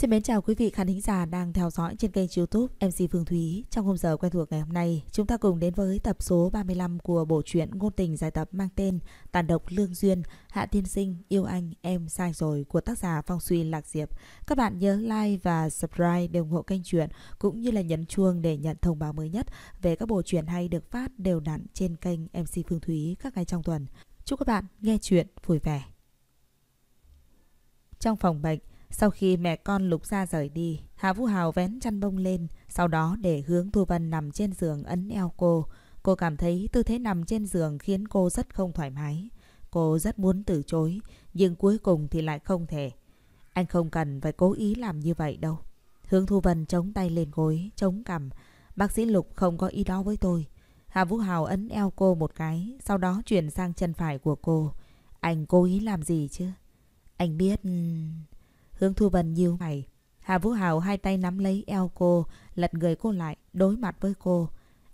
Xin mến chào quý vị khán thính giả đang theo dõi trên kênh youtube MC Phương Thúy. Trong khung giờ quen thuộc ngày hôm nay, chúng ta cùng đến với tập số 35 của bộ truyện ngôn tình giải tập mang tên Tàn độc Lương Duyên, Hạ Tiên Sinh, Yêu Anh, Em Sai Rồi của tác giả Phong Suy Lạc Diệp. Các bạn nhớ like và subscribe để ủng hộ kênh truyện cũng như là nhấn chuông để nhận thông báo mới nhất về các bộ truyện hay được phát đều đặn trên kênh MC Phương Thúy các ngày trong tuần. Chúc các bạn nghe chuyện vui vẻ. Trong phòng bệnh, sau khi mẹ con Lục ra rời đi, Hạ Vũ Hào vén chăn bông lên, sau đó để hướng Thu Vân nằm trên giường ấn eo cô. Cô cảm thấy tư thế nằm trên giường khiến cô rất không thoải mái. Cô rất muốn từ chối, nhưng cuối cùng thì lại không thể. Anh không cần phải cố ý làm như vậy đâu. Hướng Thu Vân chống tay lên gối, chống cằm. Bác sĩ Lục không có ý đó với tôi. Hà Vũ Hào ấn eo cô một cái, sau đó chuyển sang chân phải của cô. Anh cố ý làm gì chứ? Anh biết... Hương Thu Vân nhíu mày. Hà Vũ Hào hai tay nắm lấy eo cô, lật người cô lại, đối mặt với cô.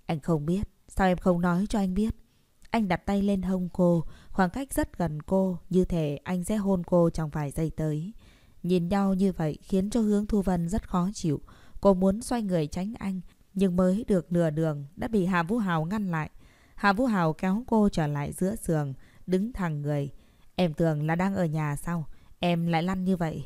Anh không biết, sao em không nói cho anh biết? Anh đặt tay lên hông cô, khoảng cách rất gần cô, như thể anh sẽ hôn cô trong vài giây tới. Nhìn nhau như vậy khiến cho hướng Thu Vân rất khó chịu. Cô muốn xoay người tránh anh, nhưng mới được nửa đường đã bị Hà Vũ Hào ngăn lại. Hà Vũ Hào kéo cô trở lại giữa giường, đứng thẳng người. Em tưởng là đang ở nhà sao? Em lại lăn như vậy.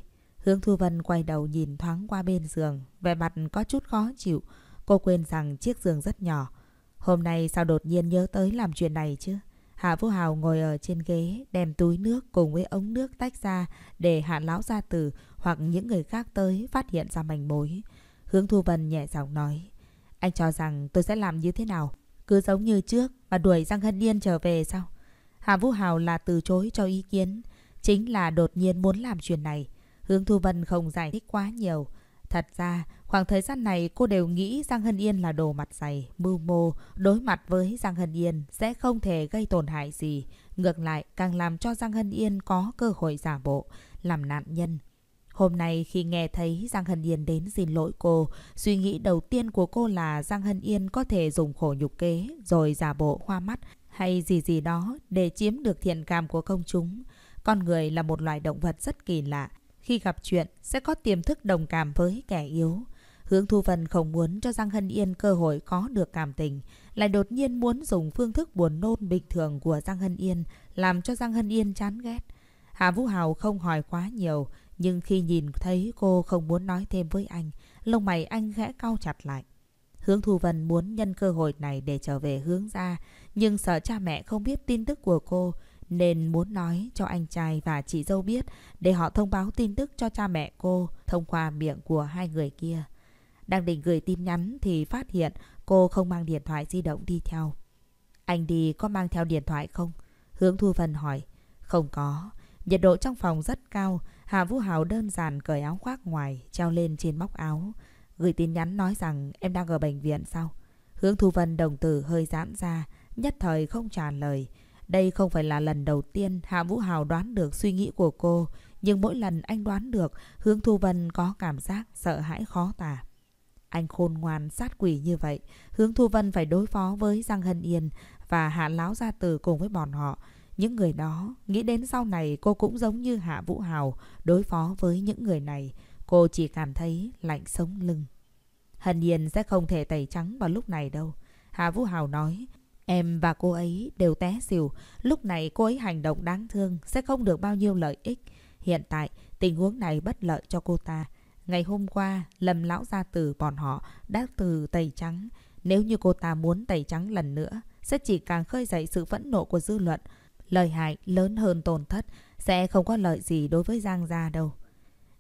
Khương Thu Vân quay đầu nhìn thoáng qua bên giường, vẻ mặt có chút khó chịu. Cô quên rằng chiếc giường rất nhỏ. Hôm nay sao đột nhiên nhớ tới làm chuyện này chứ? Hạ Vũ Hào ngồi ở trên ghế, đem túi nước cùng với ống nước tách ra để Hạ Lão Gia Tử hoặc những người khác tới phát hiện ra manh mối. Hướng Thu Vân nhẹ giọng nói, anh cho rằng tôi sẽ làm như thế nào? Cứ giống như trước mà đuổi Giang Hân Niên trở về sao? Hạ Vũ Hào là từ chối cho ý kiến, chính là đột nhiên muốn làm chuyện này. Hướng Thu Vân không giải thích quá nhiều. Thật ra, khoảng thời gian này cô đều nghĩ Giang Hân Yên là đồ mặt dày, mưu mô, đối mặt với Giang Hân Yên sẽ không thể gây tổn hại gì. Ngược lại, càng làm cho Giang Hân Yên có cơ hội giả bộ, làm nạn nhân. Hôm nay khi nghe thấy Giang Hân Yên đến xin lỗi cô, suy nghĩ đầu tiên của cô là Giang Hân Yên có thể dùng khổ nhục kế rồi giả bộ hoa mắt hay gì gì đó để chiếm được thiện cảm của công chúng. Con người là một loài động vật rất kỳ lạ, khi gặp chuyện sẽ có tiềm thức đồng cảm với kẻ yếu. Hướng Thu Vân không muốn cho Giang Hân Yên cơ hội có được cảm tình, lại đột nhiên muốn dùng phương thức buồn nôn bình thường của Giang Hân Yên làm cho Giang Hân Yên chán ghét. Hà Vũ Hào không hỏi quá nhiều, nhưng khi nhìn thấy cô không muốn nói thêm với anh, lông mày anh khẽ cau chặt lại. Hướng Thu Vân muốn nhân cơ hội này để trở về hướng ra, nhưng sợ cha mẹ không biết tin tức của cô, nên muốn nói cho anh trai và chị dâu biết để họ thông báo tin tức cho cha mẹ cô thông qua miệng của hai người kia. Đang định gửi tin nhắn thì phát hiện cô không mang điện thoại di động đi theo. Anh đi có mang theo điện thoại không? Hướng Thu Vân hỏi. Không có. Nhiệt độ trong phòng rất cao. Hà Vũ Hào đơn giản cởi áo khoác ngoài, treo lên trên móc áo. Gửi tin nhắn nói rằng em đang ở bệnh viện sao? Hướng Thu Vân đồng tử hơi giãn ra, nhất thời không trả lời. Đây không phải là lần đầu tiên Hạ Vũ Hào đoán được suy nghĩ của cô, nhưng mỗi lần anh đoán được, Hướng Thu Vân có cảm giác sợ hãi khó tả. Anh khôn ngoan sát quỷ như vậy, Hướng Thu Vân phải đối phó với Giang Hân Yên và Hạ Láo Gia Tử cùng với bọn họ. Những người đó, nghĩ đến sau này cô cũng giống như Hạ Vũ Hào đối phó với những người này. Cô chỉ cảm thấy lạnh sống lưng. Hân Yên sẽ không thể tẩy trắng vào lúc này đâu. Hạ Vũ Hào nói, Em và cô ấy đều té xỉu. Lúc này cô ấy hành động đáng thương, sẽ không được bao nhiêu lợi ích. Hiện tại, tình huống này bất lợi cho cô ta. Ngày hôm qua, lầm lão gia tử bọn họ đã từ tẩy trắng. Nếu như cô ta muốn tẩy trắng lần nữa, sẽ chỉ càng khơi dậy sự phẫn nộ của dư luận. Lời hại lớn hơn tổn thất, sẽ không có lợi gì đối với Giang Gia đâu.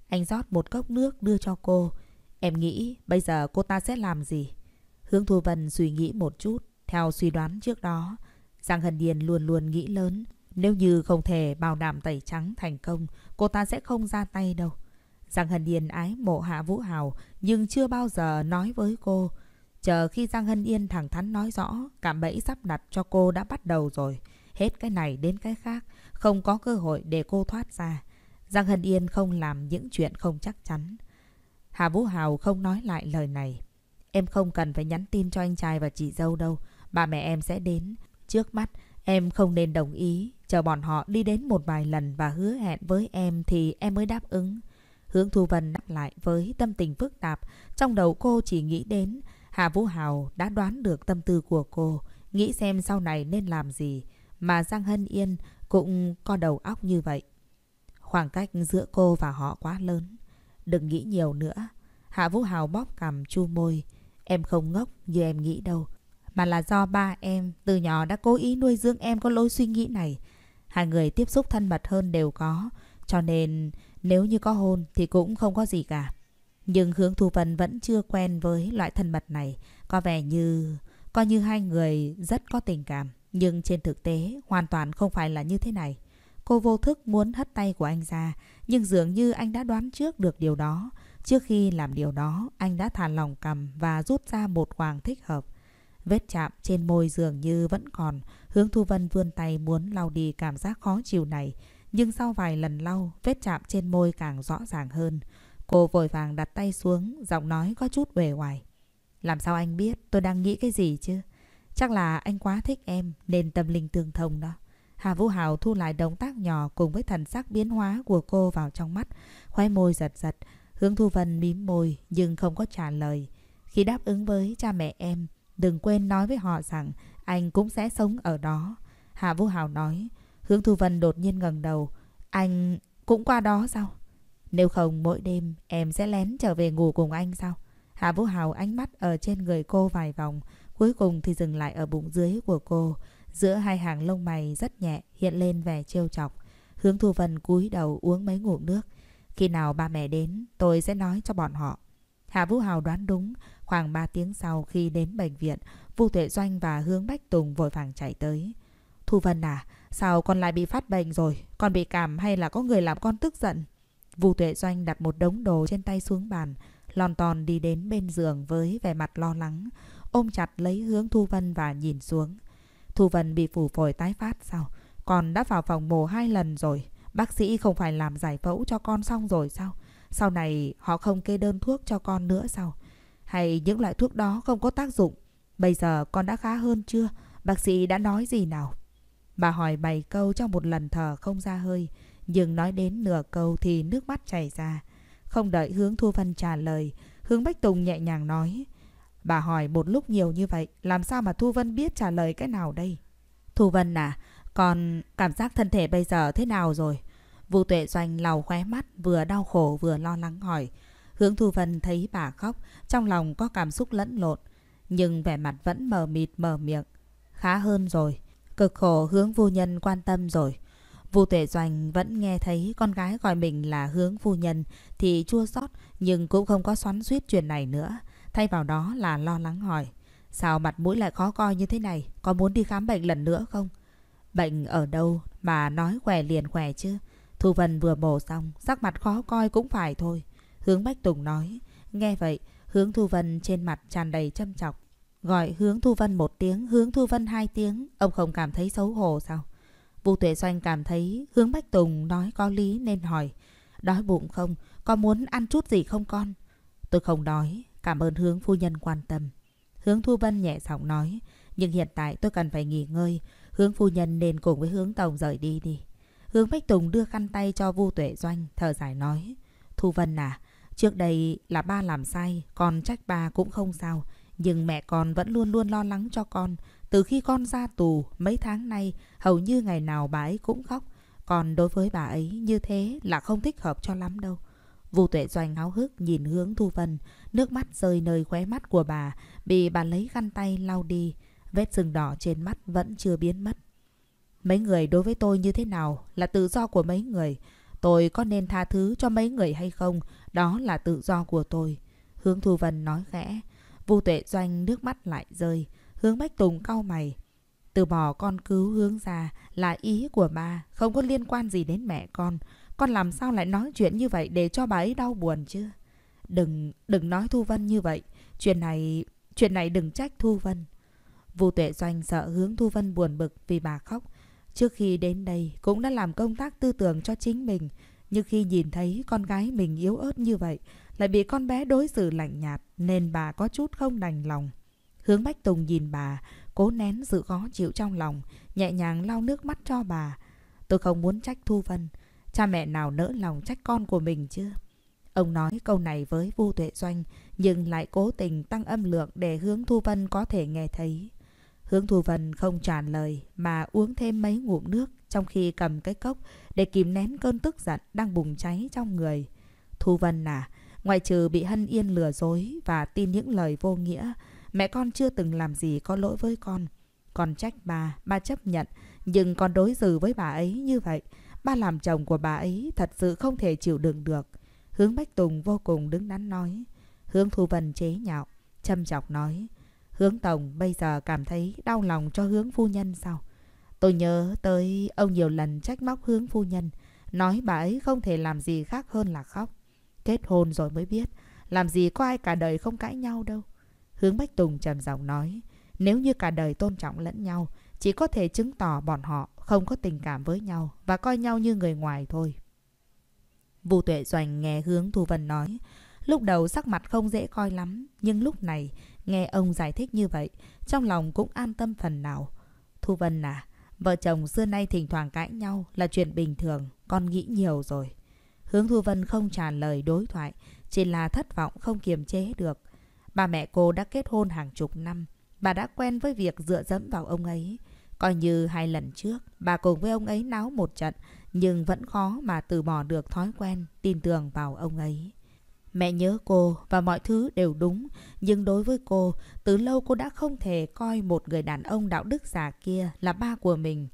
Anh rót một cốc nước đưa cho cô. Em nghĩ bây giờ cô ta sẽ làm gì? Hướng Thu Vân suy nghĩ một chút. Theo suy đoán trước đó, Giang Hân Điền luôn luôn nghĩ lớn. Nếu như không thể bảo đảm tẩy trắng thành công, cô ta sẽ không ra tay đâu. Giang Hân điền ái mộ Hạ Vũ Hào nhưng chưa bao giờ nói với cô. Chờ khi Giang Hân Yên thẳng thắn nói rõ, cảm bẫy sắp đặt cho cô đã bắt đầu rồi. Hết cái này đến cái khác, không có cơ hội để cô thoát ra. Giang Hân Yên không làm những chuyện không chắc chắn. hà Vũ Hào không nói lại lời này. Em không cần phải nhắn tin cho anh trai và chị dâu đâu ba mẹ em sẽ đến. Trước mắt, em không nên đồng ý. Chờ bọn họ đi đến một vài lần và hứa hẹn với em thì em mới đáp ứng. Hướng Thu Vân đáp lại với tâm tình phức tạp. Trong đầu cô chỉ nghĩ đến Hà Vũ Hào đã đoán được tâm tư của cô, nghĩ xem sau này nên làm gì. Mà Giang Hân Yên cũng có đầu óc như vậy. Khoảng cách giữa cô và họ quá lớn. Đừng nghĩ nhiều nữa. Hạ Vũ Hào bóp cằm chu môi. Em không ngốc như em nghĩ đâu mà là do ba em từ nhỏ đã cố ý nuôi dưỡng em có lối suy nghĩ này. Hai người tiếp xúc thân mật hơn đều có, cho nên nếu như có hôn thì cũng không có gì cả. Nhưng Hướng Thu Vân vẫn chưa quen với loại thân mật này, có vẻ như coi như hai người rất có tình cảm, nhưng trên thực tế hoàn toàn không phải là như thế này. Cô vô thức muốn hất tay của anh ra, nhưng dường như anh đã đoán trước được điều đó. Trước khi làm điều đó, anh đã thả lòng cầm và rút ra một hoàng thích hợp. Vết chạm trên môi dường như vẫn còn, hướng Thu Vân vươn tay muốn lau đi cảm giác khó chịu này. Nhưng sau vài lần lau, vết chạm trên môi càng rõ ràng hơn. Cô vội vàng đặt tay xuống, giọng nói có chút uể ngoài. Làm sao anh biết tôi đang nghĩ cái gì chứ? Chắc là anh quá thích em nên tâm linh tương thông đó. Hà Vũ Hào thu lại động tác nhỏ cùng với thần sắc biến hóa của cô vào trong mắt, khoái môi giật giật. Hướng Thu Vân mím môi nhưng không có trả lời. Khi đáp ứng với cha mẹ em, Đừng quên nói với họ rằng anh cũng sẽ sống ở đó. Hạ Vũ Hào nói. Hướng Thu Vân đột nhiên ngẩng đầu. Anh cũng qua đó sao? Nếu không mỗi đêm em sẽ lén trở về ngủ cùng anh sao? Hạ Vũ Hào ánh mắt ở trên người cô vài vòng. Cuối cùng thì dừng lại ở bụng dưới của cô. Giữa hai hàng lông mày rất nhẹ hiện lên vẻ trêu chọc. Hướng Thu Vân cúi đầu uống mấy ngụm nước. Khi nào ba mẹ đến, tôi sẽ nói cho bọn họ. Hà Vũ Hào đoán đúng, khoảng 3 tiếng sau khi đến bệnh viện, Vu Tuệ Doanh và Hướng Bách Tùng vội vàng chạy tới. Thu Vân à, sao con lại bị phát bệnh rồi? Con bị cảm hay là có người làm con tức giận? Vu Tuệ Doanh đặt một đống đồ trên tay xuống bàn, lon ton đi đến bên giường với vẻ mặt lo lắng, ôm chặt lấy hướng Thu Vân và nhìn xuống. Thu Vân bị phủ phổi tái phát sao? Con đã vào phòng mổ hai lần rồi, bác sĩ không phải làm giải phẫu cho con xong rồi sao? Sau này họ không kê đơn thuốc cho con nữa sao? Hay những loại thuốc đó không có tác dụng? Bây giờ con đã khá hơn chưa? Bác sĩ đã nói gì nào? Bà hỏi bảy câu trong một lần thở không ra hơi, nhưng nói đến nửa câu thì nước mắt chảy ra. Không đợi hướng Thu Vân trả lời, hướng Bách Tùng nhẹ nhàng nói. Bà hỏi một lúc nhiều như vậy, làm sao mà Thu Vân biết trả lời cái nào đây? Thu Vân à, con cảm giác thân thể bây giờ thế nào rồi? Vu Tuệ Doanh lau khóe mắt vừa đau khổ vừa lo lắng hỏi. Hướng Thu Vân thấy bà khóc, trong lòng có cảm xúc lẫn lộn, nhưng vẻ mặt vẫn mờ mịt mờ miệng. Khá hơn rồi, cực khổ hướng phu nhân quan tâm rồi. Vu Tuệ Doanh vẫn nghe thấy con gái gọi mình là hướng phu nhân thì chua xót nhưng cũng không có xoắn suýt chuyện này nữa. Thay vào đó là lo lắng hỏi. Sao mặt mũi lại khó coi như thế này? Có muốn đi khám bệnh lần nữa không? Bệnh ở đâu mà nói khỏe liền khỏe chứ? Thu Vân vừa mổ xong, sắc mặt khó coi cũng phải thôi. Hướng Bách Tùng nói, nghe vậy, hướng Thu Vân trên mặt tràn đầy châm chọc. Gọi hướng Thu Vân một tiếng, hướng Thu Vân hai tiếng, ông không cảm thấy xấu hổ sao? Vu Tuệ Doanh cảm thấy hướng Bách Tùng nói có lý nên hỏi, đói bụng không, có muốn ăn chút gì không con? Tôi không đói, cảm ơn hướng phu nhân quan tâm. Hướng Thu Vân nhẹ giọng nói, nhưng hiện tại tôi cần phải nghỉ ngơi, hướng phu nhân nên cùng với hướng tổng rời đi đi. Hướng Bách Tùng đưa khăn tay cho Vu Tuệ Doanh, thở dài nói. Thu Vân à, trước đây là ba làm sai, con trách ba cũng không sao. Nhưng mẹ con vẫn luôn luôn lo lắng cho con. Từ khi con ra tù, mấy tháng nay, hầu như ngày nào bà ấy cũng khóc. Còn đối với bà ấy như thế là không thích hợp cho lắm đâu. Vu Tuệ Doanh háo hức nhìn hướng Thu Vân, nước mắt rơi nơi khóe mắt của bà, bị bà lấy khăn tay lau đi. Vết sừng đỏ trên mắt vẫn chưa biến mất. Mấy người đối với tôi như thế nào là tự do của mấy người. Tôi có nên tha thứ cho mấy người hay không, đó là tự do của tôi. Hướng Thu Vân nói khẽ. Vu Tuệ Doanh nước mắt lại rơi. Hướng Bách Tùng cau mày. Từ bỏ con cứu hướng ra là ý của ba, không có liên quan gì đến mẹ con. Con làm sao lại nói chuyện như vậy để cho bà ấy đau buồn chứ? Đừng, đừng nói Thu Vân như vậy. Chuyện này, chuyện này đừng trách Thu Vân. Vu Tuệ Doanh sợ hướng Thu Vân buồn bực vì bà khóc. Trước khi đến đây cũng đã làm công tác tư tưởng cho chính mình, nhưng khi nhìn thấy con gái mình yếu ớt như vậy, lại bị con bé đối xử lạnh nhạt nên bà có chút không đành lòng. Hướng Bách Tùng nhìn bà, cố nén sự khó chịu trong lòng, nhẹ nhàng lau nước mắt cho bà. Tôi không muốn trách Thu Vân, cha mẹ nào nỡ lòng trách con của mình chứ? Ông nói câu này với Vu Tuệ Doanh, nhưng lại cố tình tăng âm lượng để hướng Thu Vân có thể nghe thấy. Hướng Thu Vân không trả lời mà uống thêm mấy ngụm nước trong khi cầm cái cốc để kìm nén cơn tức giận đang bùng cháy trong người. Thu Vân à, ngoại trừ bị Hân Yên lừa dối và tin những lời vô nghĩa, mẹ con chưa từng làm gì có lỗi với con. Con trách bà, ba chấp nhận, nhưng con đối xử với bà ấy như vậy. Ba làm chồng của bà ấy thật sự không thể chịu đựng được. Hướng Bách Tùng vô cùng đứng đắn nói. Hướng Thu Vân chế nhạo, châm chọc nói. Hướng Tổng bây giờ cảm thấy đau lòng cho hướng phu nhân sao? Tôi nhớ tới ông nhiều lần trách móc hướng phu nhân, nói bà ấy không thể làm gì khác hơn là khóc. Kết hôn rồi mới biết, làm gì có ai cả đời không cãi nhau đâu. Hướng Bách Tùng trầm giọng nói, nếu như cả đời tôn trọng lẫn nhau, chỉ có thể chứng tỏ bọn họ không có tình cảm với nhau và coi nhau như người ngoài thôi. Vu Tuệ Doanh nghe hướng Thu Vân nói, lúc đầu sắc mặt không dễ coi lắm, nhưng lúc này Nghe ông giải thích như vậy, trong lòng cũng an tâm phần nào. Thu Vân à, vợ chồng xưa nay thỉnh thoảng cãi nhau là chuyện bình thường, con nghĩ nhiều rồi. Hướng Thu Vân không trả lời đối thoại, chỉ là thất vọng không kiềm chế được. Bà mẹ cô đã kết hôn hàng chục năm, bà đã quen với việc dựa dẫm vào ông ấy. Coi như hai lần trước, bà cùng với ông ấy náo một trận, nhưng vẫn khó mà từ bỏ được thói quen tin tưởng vào ông ấy. Mẹ nhớ cô và mọi thứ đều đúng, nhưng đối với cô, từ lâu cô đã không thể coi một người đàn ông đạo đức giả kia là ba của mình.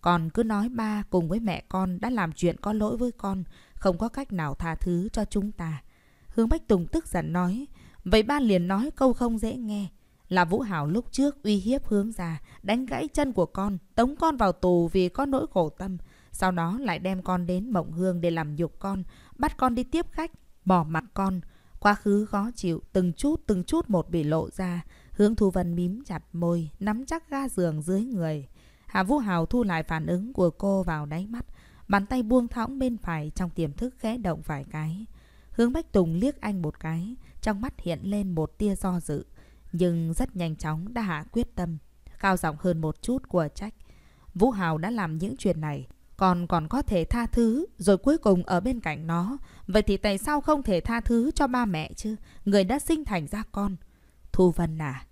Còn cứ nói ba cùng với mẹ con đã làm chuyện có lỗi với con, không có cách nào tha thứ cho chúng ta. Hương Bách Tùng tức giận nói, vậy ba liền nói câu không dễ nghe. Là Vũ Hảo lúc trước uy hiếp hướng già đánh gãy chân của con, tống con vào tù vì có nỗi khổ tâm. Sau đó lại đem con đến Mộng Hương để làm nhục con, bắt con đi tiếp khách bỏ mặt con. Quá khứ khó chịu, từng chút từng chút một bị lộ ra. Hướng Thu Vân mím chặt môi, nắm chắc ga giường dưới người. Hạ Vũ Hào thu lại phản ứng của cô vào đáy mắt. Bàn tay buông thõng bên phải trong tiềm thức khẽ động vài cái. Hướng Bách Tùng liếc anh một cái, trong mắt hiện lên một tia do dự. Nhưng rất nhanh chóng đã hạ quyết tâm. Cao giọng hơn một chút của trách. Vũ Hào đã làm những chuyện này con còn có thể tha thứ rồi cuối cùng ở bên cạnh nó. Vậy thì tại sao không thể tha thứ cho ba mẹ chứ? Người đã sinh thành ra con. Thu Vân à?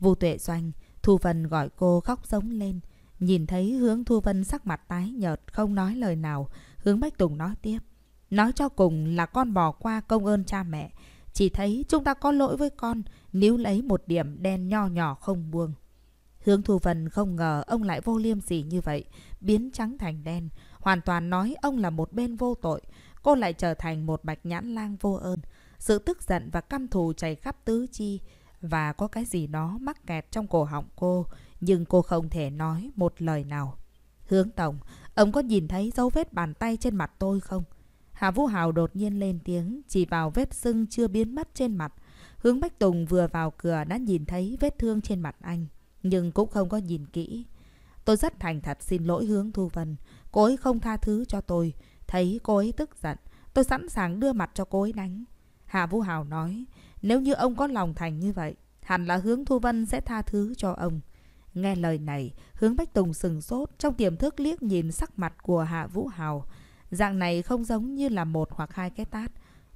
Vu Tuệ Doanh, Thu Vân gọi cô khóc giống lên. Nhìn thấy hướng Thu Vân sắc mặt tái nhợt, không nói lời nào. Hướng Bách Tùng nói tiếp. Nói cho cùng là con bỏ qua công ơn cha mẹ. Chỉ thấy chúng ta có lỗi với con, nếu lấy một điểm đen nho nhỏ không buông. Hướng Thu Vân không ngờ ông lại vô liêm sỉ như vậy biến trắng thành đen, hoàn toàn nói ông là một bên vô tội, cô lại trở thành một bạch nhãn lang vô ơn. Sự tức giận và căm thù chảy khắp tứ chi và có cái gì đó mắc kẹt trong cổ họng cô, nhưng cô không thể nói một lời nào. Hướng Tổng, ông có nhìn thấy dấu vết bàn tay trên mặt tôi không? Hà Vũ Hào đột nhiên lên tiếng, chỉ vào vết sưng chưa biến mất trên mặt. Hướng Bách Tùng vừa vào cửa đã nhìn thấy vết thương trên mặt anh, nhưng cũng không có nhìn kỹ. Tôi rất thành thật xin lỗi hướng Thu Vân. Cô ấy không tha thứ cho tôi. Thấy cô ấy tức giận, tôi sẵn sàng đưa mặt cho cô ấy đánh. Hạ Vũ Hào nói, nếu như ông có lòng thành như vậy, hẳn là hướng Thu Vân sẽ tha thứ cho ông. Nghe lời này, hướng Bách Tùng sừng sốt trong tiềm thức liếc nhìn sắc mặt của Hạ Vũ Hào. Dạng này không giống như là một hoặc hai cái tát.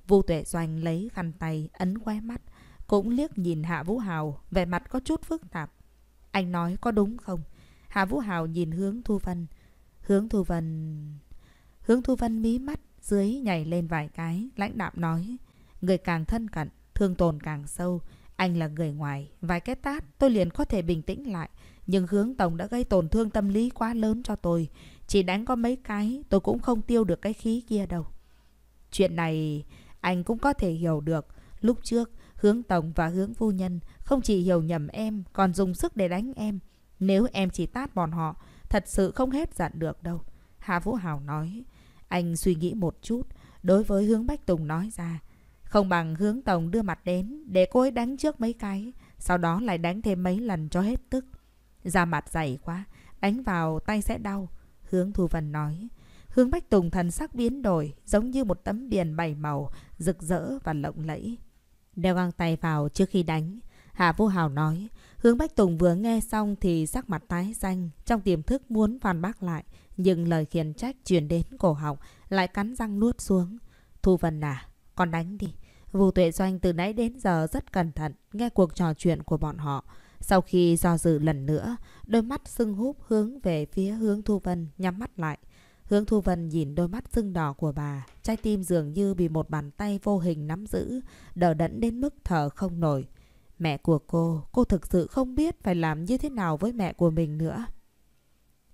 Vu Tuệ Doanh lấy khăn tay, ấn khóe mắt, cũng liếc nhìn Hạ Vũ Hào, vẻ mặt có chút phức tạp. Anh nói có đúng không? Hạ Vũ Hào nhìn hướng Thu Vân. Hướng Thu Vân... Hướng Thu Vân mí mắt dưới nhảy lên vài cái, lãnh đạm nói. Người càng thân cận, thương tồn càng sâu. Anh là người ngoài, vài cái tát tôi liền có thể bình tĩnh lại. Nhưng hướng tổng đã gây tổn thương tâm lý quá lớn cho tôi. Chỉ đánh có mấy cái, tôi cũng không tiêu được cái khí kia đâu. Chuyện này anh cũng có thể hiểu được. Lúc trước, hướng tổng và hướng phu nhân không chỉ hiểu nhầm em, còn dùng sức để đánh em. Nếu em chỉ tát bọn họ, thật sự không hết giận được đâu. Hà Vũ Hào nói. Anh suy nghĩ một chút, đối với hướng Bách Tùng nói ra. Không bằng hướng Tổng đưa mặt đến để cô ấy đánh trước mấy cái, sau đó lại đánh thêm mấy lần cho hết tức. Da mặt dày quá, đánh vào tay sẽ đau, hướng Thu Vân nói. Hướng Bách Tùng thần sắc biến đổi, giống như một tấm biển bảy màu, rực rỡ và lộng lẫy. Đeo găng tay vào trước khi đánh, Hà Vũ Hào nói, Hướng Bách Tùng vừa nghe xong thì sắc mặt tái xanh, trong tiềm thức muốn phản bác lại, nhưng lời khiển trách truyền đến cổ họng, lại cắn răng nuốt xuống. Thu Vân à, con đánh đi. Vu Tuệ Doanh từ nãy đến giờ rất cẩn thận nghe cuộc trò chuyện của bọn họ. Sau khi do dự lần nữa, đôi mắt sưng húp hướng về phía hướng Thu Vân nhắm mắt lại. Hướng Thu Vân nhìn đôi mắt sưng đỏ của bà, trái tim dường như bị một bàn tay vô hình nắm giữ, đờ đẫn đến mức thở không nổi. Mẹ của cô, cô thực sự không biết phải làm như thế nào với mẹ của mình nữa.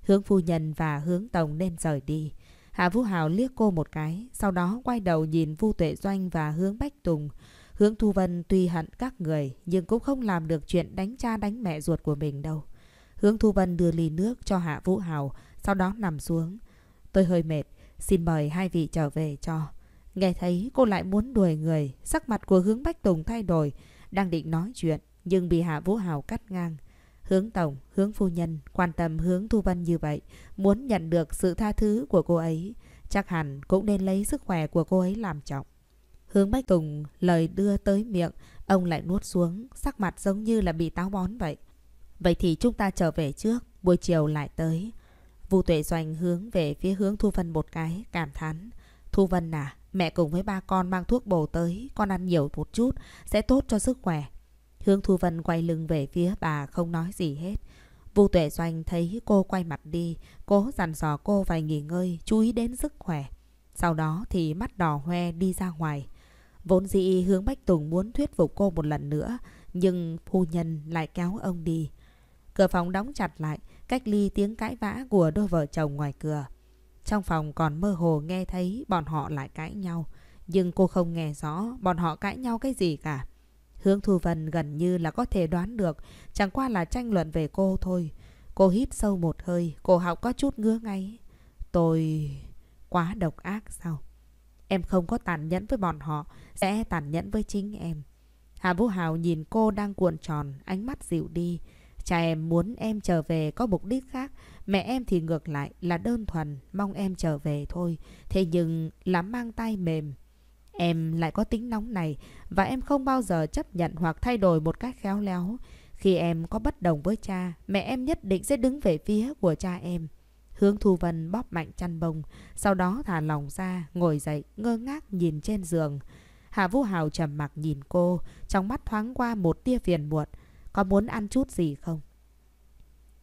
Hướng phu nhân và hướng tổng nên rời đi. Hạ Vũ Hào liếc cô một cái, sau đó quay đầu nhìn Vu Tuệ Doanh và hướng Bách Tùng. Hướng Thu Vân tuy hận các người, nhưng cũng không làm được chuyện đánh cha đánh mẹ ruột của mình đâu. Hướng Thu Vân đưa ly nước cho Hạ Vũ Hào, sau đó nằm xuống. Tôi hơi mệt, xin mời hai vị trở về cho. Nghe thấy cô lại muốn đuổi người, sắc mặt của hướng Bách Tùng thay đổi, đang định nói chuyện nhưng bị Hạ Vũ Hào cắt ngang. Hướng Tổng, hướng phu nhân quan tâm hướng Thu Vân như vậy, muốn nhận được sự tha thứ của cô ấy, chắc hẳn cũng nên lấy sức khỏe của cô ấy làm trọng. Hướng Bách Tùng lời đưa tới miệng, ông lại nuốt xuống, sắc mặt giống như là bị táo bón vậy. Vậy thì chúng ta trở về trước, buổi chiều lại tới. Vu Tuệ Doanh hướng về phía hướng Thu Vân một cái, cảm thán. Thu Vân à, Mẹ cùng với ba con mang thuốc bổ tới, con ăn nhiều một chút, sẽ tốt cho sức khỏe. Hương Thu Vân quay lưng về phía bà không nói gì hết. Vu Tuệ Doanh thấy cô quay mặt đi, cố dằn dò cô phải nghỉ ngơi, chú ý đến sức khỏe. Sau đó thì mắt đỏ hoe đi ra ngoài. Vốn dĩ Hướng Bách Tùng muốn thuyết phục cô một lần nữa, nhưng phu nhân lại kéo ông đi. Cửa phòng đóng chặt lại, cách ly tiếng cãi vã của đôi vợ chồng ngoài cửa. Trong phòng còn mơ hồ nghe thấy bọn họ lại cãi nhau. Nhưng cô không nghe rõ bọn họ cãi nhau cái gì cả. Hướng Thu Vân gần như là có thể đoán được, chẳng qua là tranh luận về cô thôi. Cô hít sâu một hơi, cổ họng có chút ngứa ngay. Tôi... quá độc ác sao? Em không có tàn nhẫn với bọn họ, sẽ tàn nhẫn với chính em. Hà Vũ Hào nhìn cô đang cuộn tròn, ánh mắt dịu đi. Cha em muốn em trở về có mục đích khác, Mẹ em thì ngược lại là đơn thuần mong em trở về thôi. Thế nhưng là mang tay mềm. Em lại có tính nóng này và em không bao giờ chấp nhận hoặc thay đổi một cách khéo léo. Khi em có bất đồng với cha, mẹ em nhất định sẽ đứng về phía của cha em. Hướng Thu Vân bóp mạnh chăn bông, sau đó thả lòng ra, ngồi dậy, ngơ ngác nhìn trên giường. Hạ Vũ Hào trầm mặc nhìn cô, trong mắt thoáng qua một tia phiền muộn. Có muốn ăn chút gì không?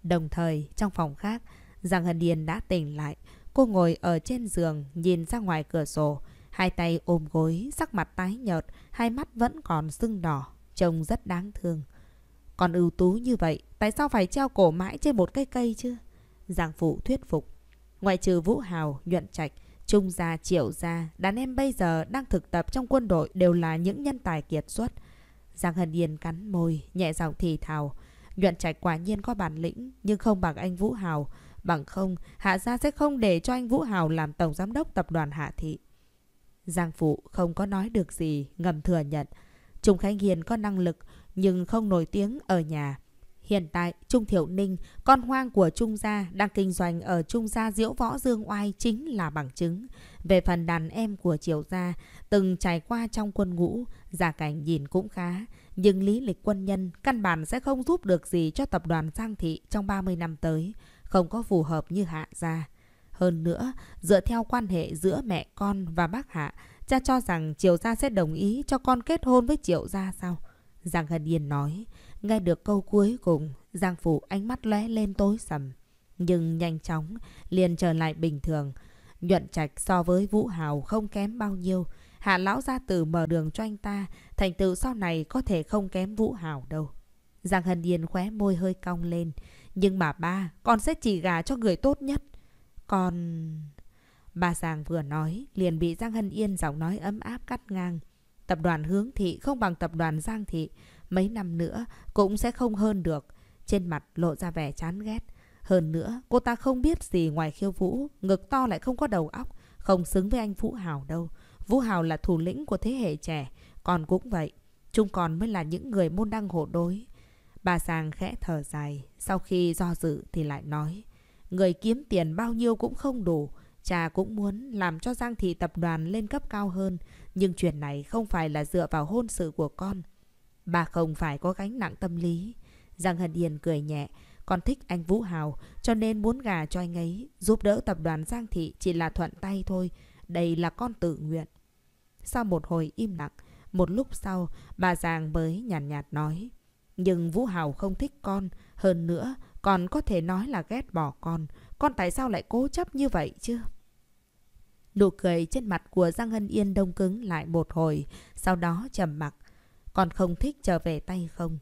Đồng thời, trong phòng khác, Giang Hân Điền đã tỉnh lại. Cô ngồi ở trên giường, nhìn ra ngoài cửa sổ. Hai tay ôm gối, sắc mặt tái nhợt, hai mắt vẫn còn sưng đỏ, trông rất đáng thương. Còn ưu tú như vậy, tại sao phải treo cổ mãi trên một cái cây chứ? Giang Phụ thuyết phục. Ngoại trừ Vũ Hào, Nhuận Trạch, Trung gia, Triệu gia, đàn em bây giờ đang thực tập trong quân đội đều là những nhân tài kiệt xuất. Giang Hân Yên cắn môi, nhẹ giọng thì thào. Nhuận Trạch quả nhiên có bản lĩnh, nhưng không bằng anh Vũ Hào. Bằng không, Hạ Gia sẽ không để cho anh Vũ Hào làm Tổng Giám đốc Tập đoàn Hạ Thị. Giang Phụ không có nói được gì, ngầm thừa nhận. Trung Khánh Hiền có năng lực, nhưng không nổi tiếng ở nhà. Hiện tại, Trung Thiệu Ninh, con hoang của Trung Gia, đang kinh doanh ở Trung Gia Diễu Võ Dương Oai chính là bằng chứng. Về phần đàn em của Triều Gia, từng trải qua trong quân ngũ, gia cảnh nhìn cũng khá. Nhưng lý lịch quân nhân căn bản sẽ không giúp được gì cho tập đoàn Giang Thị trong 30 năm tới, không có phù hợp như Hạ gia. Hơn nữa, dựa theo quan hệ giữa mẹ con và bác Hạ, cha cho rằng Triệu Gia sẽ đồng ý cho con kết hôn với Triệu Gia sao? Giang Hân Yên nói, nghe được câu cuối cùng, Giang Phủ ánh mắt lóe lên tối sầm. Nhưng nhanh chóng, liền trở lại bình thường. Nhuận Trạch so với Vũ Hào không kém bao nhiêu, Hạ lão gia tử mở đường cho anh ta, thành tựu sau này có thể không kém Vũ hào đâu. Giang Hân Yên khóe môi hơi cong lên. Nhưng mà ba, con sẽ chỉ gà cho người tốt nhất. Con... Bà giang vừa nói, liền bị Giang Hân Yên giọng nói ấm áp cắt ngang. Tập đoàn hướng thị không bằng tập đoàn Giang Thị. Mấy năm nữa cũng sẽ không hơn được. Trên mặt lộ ra vẻ chán ghét. Hơn nữa, cô ta không biết gì ngoài khiêu vũ, ngực to lại không có đầu óc, không xứng với anh Vũ Hảo đâu. Vũ Hào là thủ lĩnh của thế hệ trẻ, còn cũng vậy. Chúng còn mới là những người môn đăng hộ đối. Bà Sàng khẽ thở dài, sau khi do dự thì lại nói. Người kiếm tiền bao nhiêu cũng không đủ, Cha cũng muốn làm cho Giang Thị tập đoàn lên cấp cao hơn, nhưng chuyện này không phải là dựa vào hôn sự của con. Bà không phải có gánh nặng tâm lý. Giang Hân Yên cười nhẹ, con thích anh Vũ Hào, cho nên muốn gà cho anh ấy, giúp đỡ tập đoàn Giang Thị chỉ là thuận tay thôi. Đây là con tự nguyện. Sau một hồi im lặng, một lúc sau, bà Giàng mới nhàn nhạt, nhạt nói. Nhưng Vũ Hào không thích con, hơn nữa còn có thể nói là ghét bỏ con. Con tại sao lại cố chấp như vậy chứ? Nụ cười trên mặt của Giang Hân Yên đông cứng lại một hồi, sau đó trầm mặc. Con không thích trở về tay không?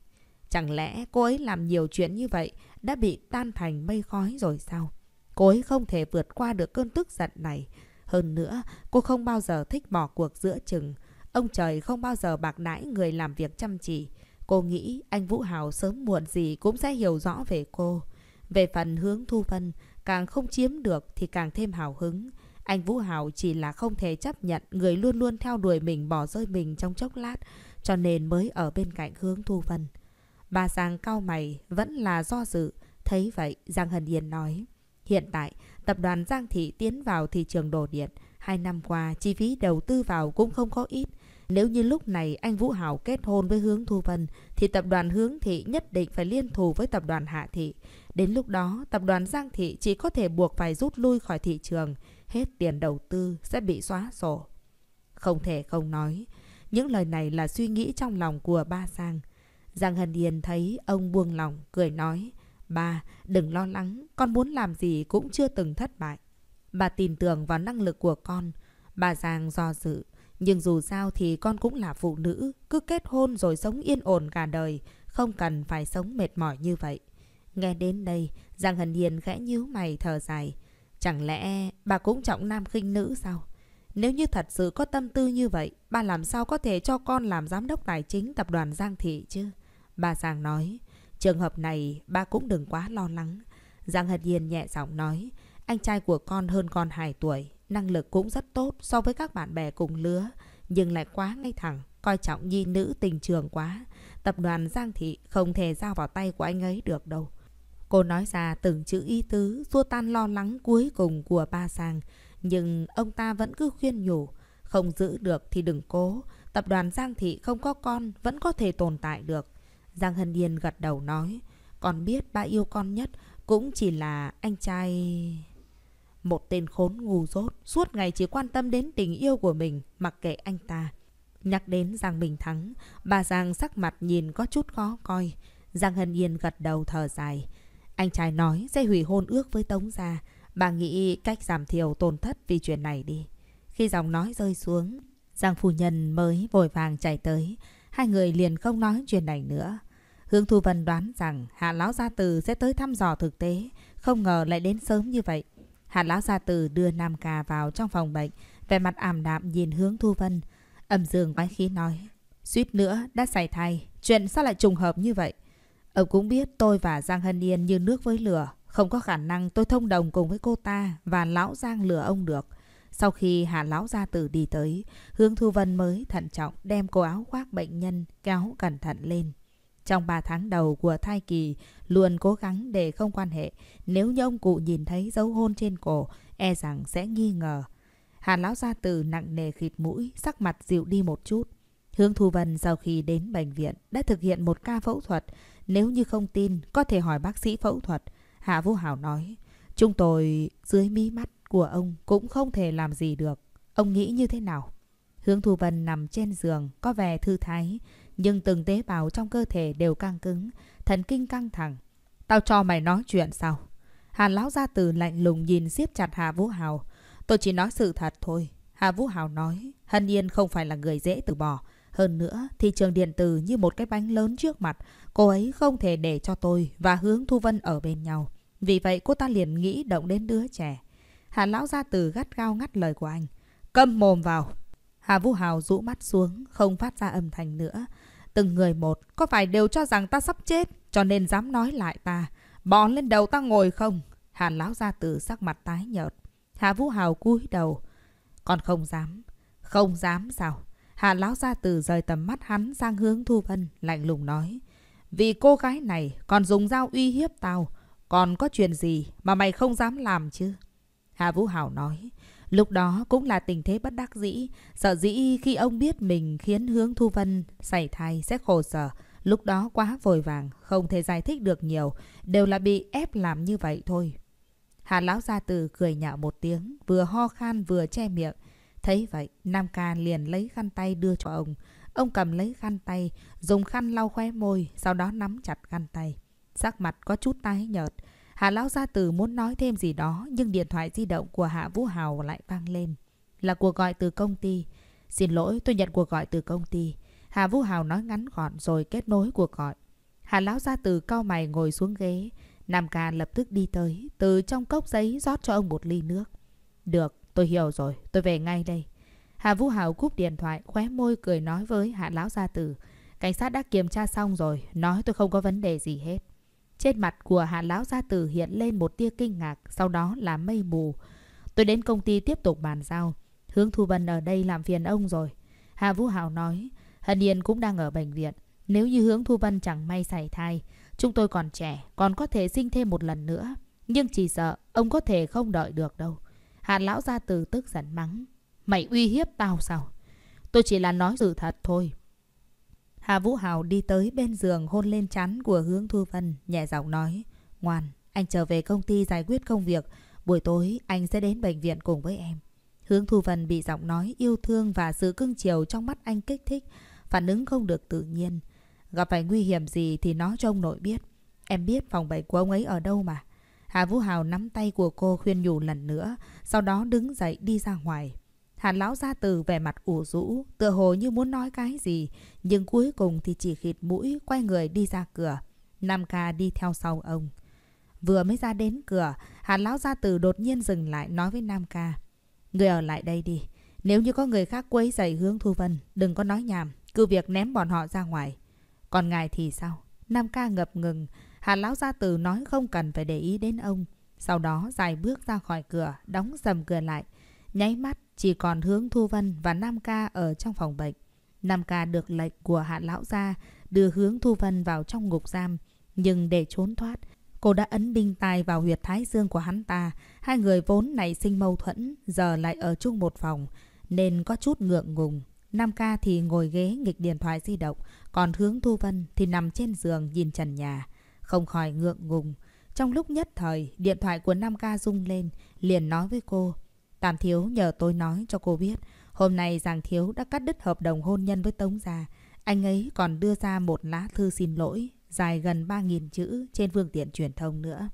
Chẳng lẽ cô ấy làm nhiều chuyện như vậy đã bị tan thành mây khói rồi sao? Cô ấy không thể vượt qua được cơn tức giận này. Hơn nữa, cô không bao giờ thích bỏ cuộc giữa chừng. Ông trời không bao giờ bạc đãi người làm việc chăm chỉ. Cô nghĩ anh Vũ Hào sớm muộn gì cũng sẽ hiểu rõ về cô. Về phần hướng thu phân, càng không chiếm được thì càng thêm hào hứng. Anh Vũ Hào chỉ là không thể chấp nhận người luôn luôn theo đuổi mình bỏ rơi mình trong chốc lát, cho nên mới ở bên cạnh hướng thu phân. Bà Giang cao mày, vẫn là do dự. Thấy vậy, Giang Hân Yên nói. Hiện tại, tập đoàn Giang Thị tiến vào thị trường đồ điện. Hai năm qua, chi phí đầu tư vào cũng không có ít. Nếu như lúc này anh Vũ Hảo kết hôn với Hướng Thu Vân, thì tập đoàn Hướng Thị nhất định phải liên thủ với tập đoàn Hạ Thị. Đến lúc đó, tập đoàn Giang Thị chỉ có thể buộc phải rút lui khỏi thị trường. Hết tiền đầu tư sẽ bị xóa sổ. Không thể không nói. Những lời này là suy nghĩ trong lòng của ba Sang. Giang Hân Yên thấy ông buông lòng, cười nói ba đừng lo lắng, con muốn làm gì cũng chưa từng thất bại. Bà tin tưởng vào năng lực của con. Bà Giang do dự, nhưng dù sao thì con cũng là phụ nữ, cứ kết hôn rồi sống yên ổn cả đời, không cần phải sống mệt mỏi như vậy. Nghe đến đây, Giang Hân Hiền khẽ nhíu mày thở dài. Chẳng lẽ bà cũng trọng nam khinh nữ sao? Nếu như thật sự có tâm tư như vậy, bà làm sao có thể cho con làm giám đốc tài chính tập đoàn Giang Thị chứ? Bà Giang nói, Trường hợp này ba cũng đừng quá lo lắng. Giang Hân hiền nhẹ giọng nói, anh trai của con hơn con 2 tuổi, năng lực cũng rất tốt so với các bạn bè cùng lứa, nhưng lại quá ngay thẳng, coi trọng nhi nữ tình trường quá. Tập đoàn Giang Thị không thể giao vào tay của anh ấy được đâu. Cô nói ra từng chữ ý tứ, xua tan lo lắng cuối cùng của ba Giang. Nhưng ông ta vẫn cứ khuyên nhủ, không giữ được thì đừng cố. Tập đoàn Giang Thị không có con vẫn có thể tồn tại được. Giang Hân Yên gật đầu nói. Con biết ba yêu con nhất cũng chỉ là anh trai... Một tên khốn ngu dốt, suốt ngày chỉ quan tâm đến tình yêu của mình, mặc kệ anh ta. Nhắc đến Giang Bình Thắng, bà Giang sắc mặt nhìn có chút khó coi. Giang Hân Yên gật đầu thở dài. Anh trai nói sẽ hủy hôn ước với Tống Gia. Bà nghĩ cách giảm thiểu tổn thất vì chuyện này đi. Khi dòng nói rơi xuống, Giang Phu Nhân mới vội vàng chạy tới. Hai người liền không nói chuyện này nữa. Khương Thu Vân đoán rằng Hạ Lão Gia Từ sẽ tới thăm dò thực tế, không ngờ lại đến sớm như vậy. Hạ Lão Gia Từ đưa Nam Ca vào trong phòng bệnh, vẻ mặt ảm đạm nhìn hướng Thu Vân. Âm dương quái khí nói, suýt nữa đã xảy thai, chuyện sao lại trùng hợp như vậy? Ông ờ, cũng biết tôi và Giang Hân Yên như nước với lửa, không có khả năng tôi thông đồng cùng với cô ta và Lão Giang lừa ông được. Sau khi Hạ Lão Gia Từ đi tới, Hương Thu Vân mới thận trọng đem cô áo khoác bệnh nhân kéo cẩn thận lên. Trong 3 tháng đầu của thai kỳ, luôn cố gắng để không quan hệ. Nếu như ông cụ nhìn thấy dấu hôn trên cổ, e rằng sẽ nghi ngờ. Hàn lão gia tử nặng nề khịt mũi, sắc mặt dịu đi một chút. Hương Thu Vân sau khi đến bệnh viện đã thực hiện một ca phẫu thuật. Nếu như không tin, có thể hỏi bác sĩ phẫu thuật. Hạ Vũ Hảo nói, chúng tôi dưới mí mắt của ông cũng không thể làm gì được. Ông nghĩ như thế nào? Hương Thu Vân nằm trên giường, có vẻ thư thái nhưng từng tế bào trong cơ thể đều căng cứng, thần kinh căng thẳng. Tao cho mày nói chuyện sao? Hàn lão gia tử lạnh lùng nhìn siết chặt Hà Vũ Hào. Tôi chỉ nói sự thật thôi. Hà Vũ Hào nói, Hân Yên không phải là người dễ từ bỏ. Hơn nữa, thị trường điện tử như một cái bánh lớn trước mặt. Cô ấy không thể để cho tôi và hướng Thu Vân ở bên nhau. Vì vậy cô ta liền nghĩ động đến đứa trẻ. hàn lão gia tử gắt gao ngắt lời của anh. Câm mồm vào. Hà Vũ Hào rũ mắt xuống, không phát ra âm thanh nữa. Từng người một, có phải đều cho rằng ta sắp chết, cho nên dám nói lại ta. Bòn lên đầu ta ngồi không? Hàn lão gia tử sắc mặt tái nhợt. hà Vũ Hào cúi đầu. Còn không dám. Không dám sao? Hàn lão gia tử rời tầm mắt hắn sang hướng Thu Vân, lạnh lùng nói. Vì cô gái này còn dùng dao uy hiếp tao. Còn có chuyện gì mà mày không dám làm chứ? Hà Vũ hào nói. Lúc đó cũng là tình thế bất đắc dĩ, sợ dĩ khi ông biết mình khiến hướng Thu Vân xảy thai sẽ khổ sở. Lúc đó quá vội vàng, không thể giải thích được nhiều, đều là bị ép làm như vậy thôi. Hà lão gia tử cười nhạo một tiếng, vừa ho khan vừa che miệng. Thấy vậy, Nam ca liền lấy khăn tay đưa cho ông. Ông cầm lấy khăn tay, dùng khăn lau khóe môi, sau đó nắm chặt khăn tay. Sắc mặt có chút tái nhợt, Hà Lão Gia Tử muốn nói thêm gì đó nhưng điện thoại di động của Hạ Vũ Hào lại vang lên. Là cuộc gọi từ công ty. Xin lỗi, tôi nhận cuộc gọi từ công ty. Hà Vũ Hào nói ngắn gọn rồi kết nối cuộc gọi. Hà Lão Gia Tử cau mày ngồi xuống ghế. Nam ca lập tức đi tới, từ trong cốc giấy rót cho ông một ly nước. Được, tôi hiểu rồi, tôi về ngay đây. Hà Vũ Hào cúp điện thoại, khóe môi cười nói với Hạ Lão Gia Tử. Cảnh sát đã kiểm tra xong rồi, nói tôi không có vấn đề gì hết. Trên mặt của Hạ Lão Gia Tử hiện lên một tia kinh ngạc, sau đó là mây mù. Tôi đến công ty tiếp tục bàn giao. Hướng Thu Vân ở đây làm phiền ông rồi. Hạ Vũ Hảo nói, Hân Yên cũng đang ở bệnh viện. Nếu như Hướng Thu Vân chẳng may xảy thai, chúng tôi còn trẻ, còn có thể sinh thêm một lần nữa. Nhưng chỉ sợ, ông có thể không đợi được đâu. Hạ Lão Gia Tử tức giận mắng. Mày uy hiếp tao sao? Tôi chỉ là nói sự thật thôi. Hà Vũ Hào đi tới bên giường hôn lên chán của Hướng Thu Vân, nhẹ giọng nói. Ngoan, anh trở về công ty giải quyết công việc. Buổi tối anh sẽ đến bệnh viện cùng với em. Hướng Thu Vân bị giọng nói yêu thương và sự cưng chiều trong mắt anh kích thích. Phản ứng không được tự nhiên. Gặp phải nguy hiểm gì thì nó cho ông nội biết. Em biết phòng bệnh của ông ấy ở đâu mà. Hà Vũ Hào nắm tay của cô khuyên nhủ lần nữa, sau đó đứng dậy đi ra ngoài. Hàn lão gia từ vẻ mặt ủ rũ, tựa hồ như muốn nói cái gì, nhưng cuối cùng thì chỉ khịt mũi, quay người đi ra cửa. Nam ca đi theo sau ông. Vừa mới ra đến cửa, Hàn lão gia từ đột nhiên dừng lại nói với Nam ca. Người ở lại đây đi. Nếu như có người khác quấy giày hướng Thu Vân, đừng có nói nhảm, cứ việc ném bọn họ ra ngoài. Còn ngài thì sao? Nam ca ngập ngừng, Hàn lão gia từ nói không cần phải để ý đến ông. Sau đó dài bước ra khỏi cửa, đóng sầm cửa lại. Nháy mắt, chỉ còn hướng Thu Vân và Nam Ca ở trong phòng bệnh. Nam Ca được lệnh của hạ lão gia đưa hướng Thu Vân vào trong ngục giam. Nhưng để trốn thoát, cô đã ấn đinh tai vào huyệt thái dương của hắn ta. Hai người vốn nảy sinh mâu thuẫn, giờ lại ở chung một phòng, nên có chút ngượng ngùng. Nam Ca thì ngồi ghế nghịch điện thoại di động, còn hướng Thu Vân thì nằm trên giường nhìn trần nhà. Không khỏi ngượng ngùng. Trong lúc nhất thời, điện thoại của Nam Ca rung lên, liền nói với cô. Tam Thiếu nhờ tôi nói cho cô biết, hôm nay Giàng Thiếu đã cắt đứt hợp đồng hôn nhân với Tống Già. Anh ấy còn đưa ra một lá thư xin lỗi dài gần 3.000 chữ trên phương tiện truyền thông nữa.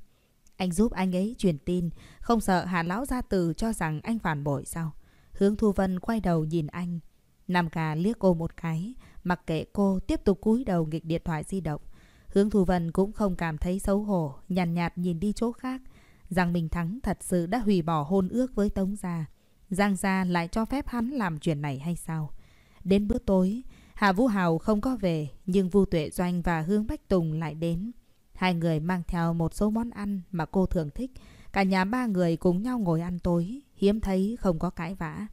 Anh giúp anh ấy truyền tin, không sợ Hà Lão Gia Từ cho rằng anh phản bội sao? Hướng Thu Vân quay đầu nhìn anh. Nam Cà liếc cô một cái, mặc kệ cô tiếp tục cúi đầu nghịch điện thoại di động. Hướng Thu Vân cũng không cảm thấy xấu hổ, nhàn nhạt, nhạt nhìn đi chỗ khác. Giang Minh Thắng thật sự đã hủy bỏ hôn ước với Tống Gia. Giang Gia lại cho phép hắn làm chuyện này hay sao? Đến bữa tối, Hà Vũ Hào không có về, nhưng Vu Tuệ Doanh và Hương Bách Tùng lại đến. Hai người mang theo một số món ăn mà cô thường thích. Cả nhà ba người cùng nhau ngồi ăn tối, hiếm thấy không có cãi vã.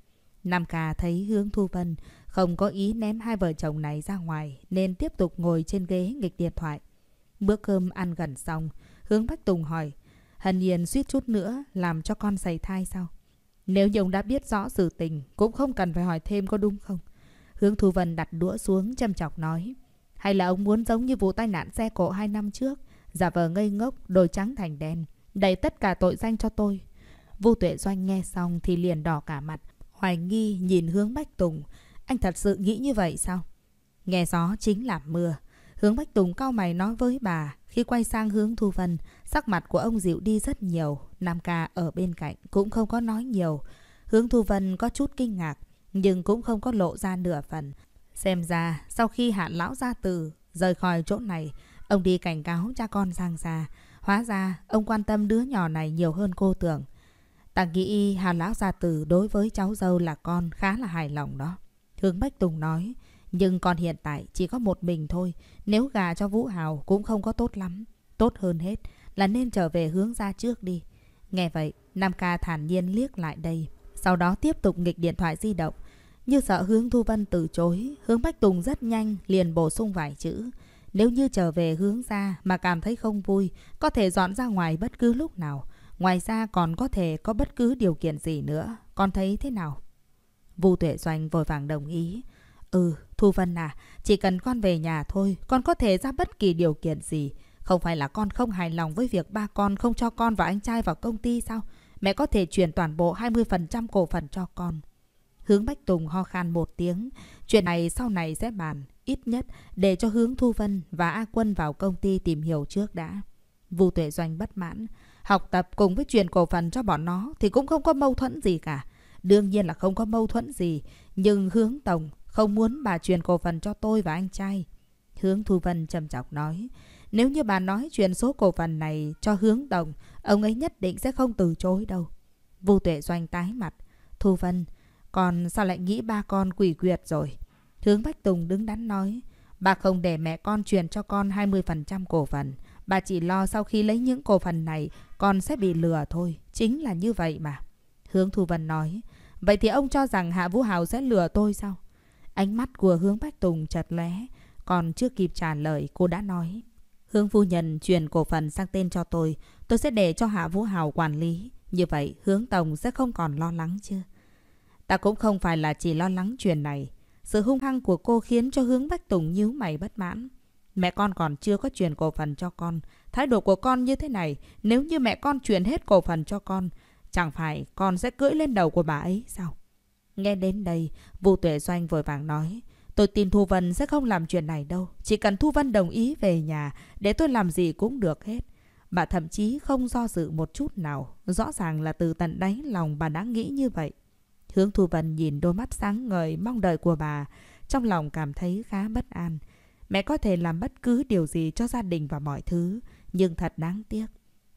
Nam Cà thấy Hương Thu Vân không có ý ném hai vợ chồng này ra ngoài nên tiếp tục ngồi trên ghế nghịch điện thoại. Bữa cơm ăn gần xong, Hương Bách Tùng hỏi Hân Nhiên suýt chút nữa làm cho con giày thai sao? Nếu như ông đã biết rõ sự tình, cũng không cần phải hỏi thêm có đúng không? Hướng Thu Vân đặt đũa xuống châm chọc nói. Hay là ông muốn giống như vụ tai nạn xe cộ hai năm trước, giả vờ ngây ngốc, đôi trắng thành đen, đầy tất cả tội danh cho tôi. Vu Tuệ Doanh nghe xong thì liền đỏ cả mặt, hoài nghi nhìn hướng Bách Tùng. Anh thật sự nghĩ như vậy sao? Nghe gió chính là mưa. Hướng Bách Tùng cao mày nói với bà. Khi quay sang hướng Thu Vân, sắc mặt của ông dịu đi rất nhiều. Nam ca ở bên cạnh cũng không có nói nhiều. Hướng Thu Vân có chút kinh ngạc, nhưng cũng không có lộ ra nửa phần. Xem ra, sau khi hạn lão gia từ rời khỏi chỗ này, ông đi cảnh cáo cha con Giang Gia. Hóa ra, ông quan tâm đứa nhỏ này nhiều hơn cô tưởng. Ta nghĩ Hàn Lão Gia Tử đối với cháu dâu là con khá là hài lòng đó. Hướng Bách Tùng nói, nhưng con hiện tại chỉ có một mình thôi. Nếu gà cho Vũ Hào cũng không có tốt lắm. Tốt hơn hết là nên trở về hướng ra trước đi. Nghe vậy, Nam Ca thản nhiên liếc lại đây. Sau đó tiếp tục nghịch điện thoại di động. Như sợ hướng Thu Vân từ chối, hướng Bách Tùng rất nhanh liền bổ sung vài chữ. Nếu như trở về hướng ra mà cảm thấy không vui, có thể dọn ra ngoài bất cứ lúc nào. Ngoài ra còn có thể có bất cứ điều kiện gì nữa. Con thấy thế nào? Vu Tuệ Doanh vội vàng đồng ý. Ừ, Thu Vân à, chỉ cần con về nhà thôi, con có thể ra bất kỳ điều kiện gì. Không phải là con không hài lòng với việc ba con không cho con và anh trai vào công ty sao? Mẹ có thể chuyển toàn bộ 20% cổ phần cho con. Hướng Bách Tùng ho khan một tiếng. Chuyện này sau này sẽ bàn. Ít nhất để cho Hướng Thu Vân và A Quân vào công ty tìm hiểu trước đã. Vu Tuệ Doanh bất mãn. Học tập cùng với chuyển cổ phần cho bọn nó thì cũng không có mâu thuẫn gì cả. Đương nhiên là không có mâu thuẫn gì. Nhưng Hướng Tổng không muốn bà truyền cổ phần cho tôi và anh trai. Hướng Thu Vân trầm chọc nói. Nếu như bà nói truyền số cổ phần này cho hướng đồng, ông ấy nhất định sẽ không từ chối đâu. Vu Tuệ Doanh tái mặt. Thu Vân, còn sao lại nghĩ ba con quỷ quyệt rồi? Hướng Bách Tùng đứng đắn nói. Bà không để mẹ con truyền cho con 20% cổ phần. Bà chỉ lo sau khi lấy những cổ phần này con sẽ bị lừa thôi. Chính là như vậy mà. Hướng Thu Vân nói. Vậy thì ông cho rằng Hạ Vũ Hào sẽ lừa tôi sao? Ánh mắt của hướng Bách Tùng chật lóe, còn chưa kịp trả lời cô đã nói. Hướng phu nhân chuyển cổ phần sang tên cho tôi, tôi sẽ để cho Hạ Vũ Hào quản lý. Như vậy hướng Tổng sẽ không còn lo lắng chứ. Ta cũng không phải là chỉ lo lắng chuyện này. Sự hung hăng của cô khiến cho hướng Bách Tùng nhíu mày bất mãn. Mẹ con còn chưa có chuyển cổ phần cho con. Thái độ của con như thế này, nếu như mẹ con chuyển hết cổ phần cho con, chẳng phải con sẽ cưỡi lên đầu của bà ấy sao? Nghe đến đây, Vu Tuệ Doanh vội vàng nói. Tôi tin Thu Vân sẽ không làm chuyện này đâu. Chỉ cần Thu Vân đồng ý về nhà, để tôi làm gì cũng được hết. Bà thậm chí không do dự một chút nào. Rõ ràng là từ tận đáy lòng bà đã nghĩ như vậy. Hướng Thu Vân nhìn đôi mắt sáng ngời mong đợi của bà, trong lòng cảm thấy khá bất an. Mẹ có thể làm bất cứ điều gì cho gia đình và mọi thứ, nhưng thật đáng tiếc.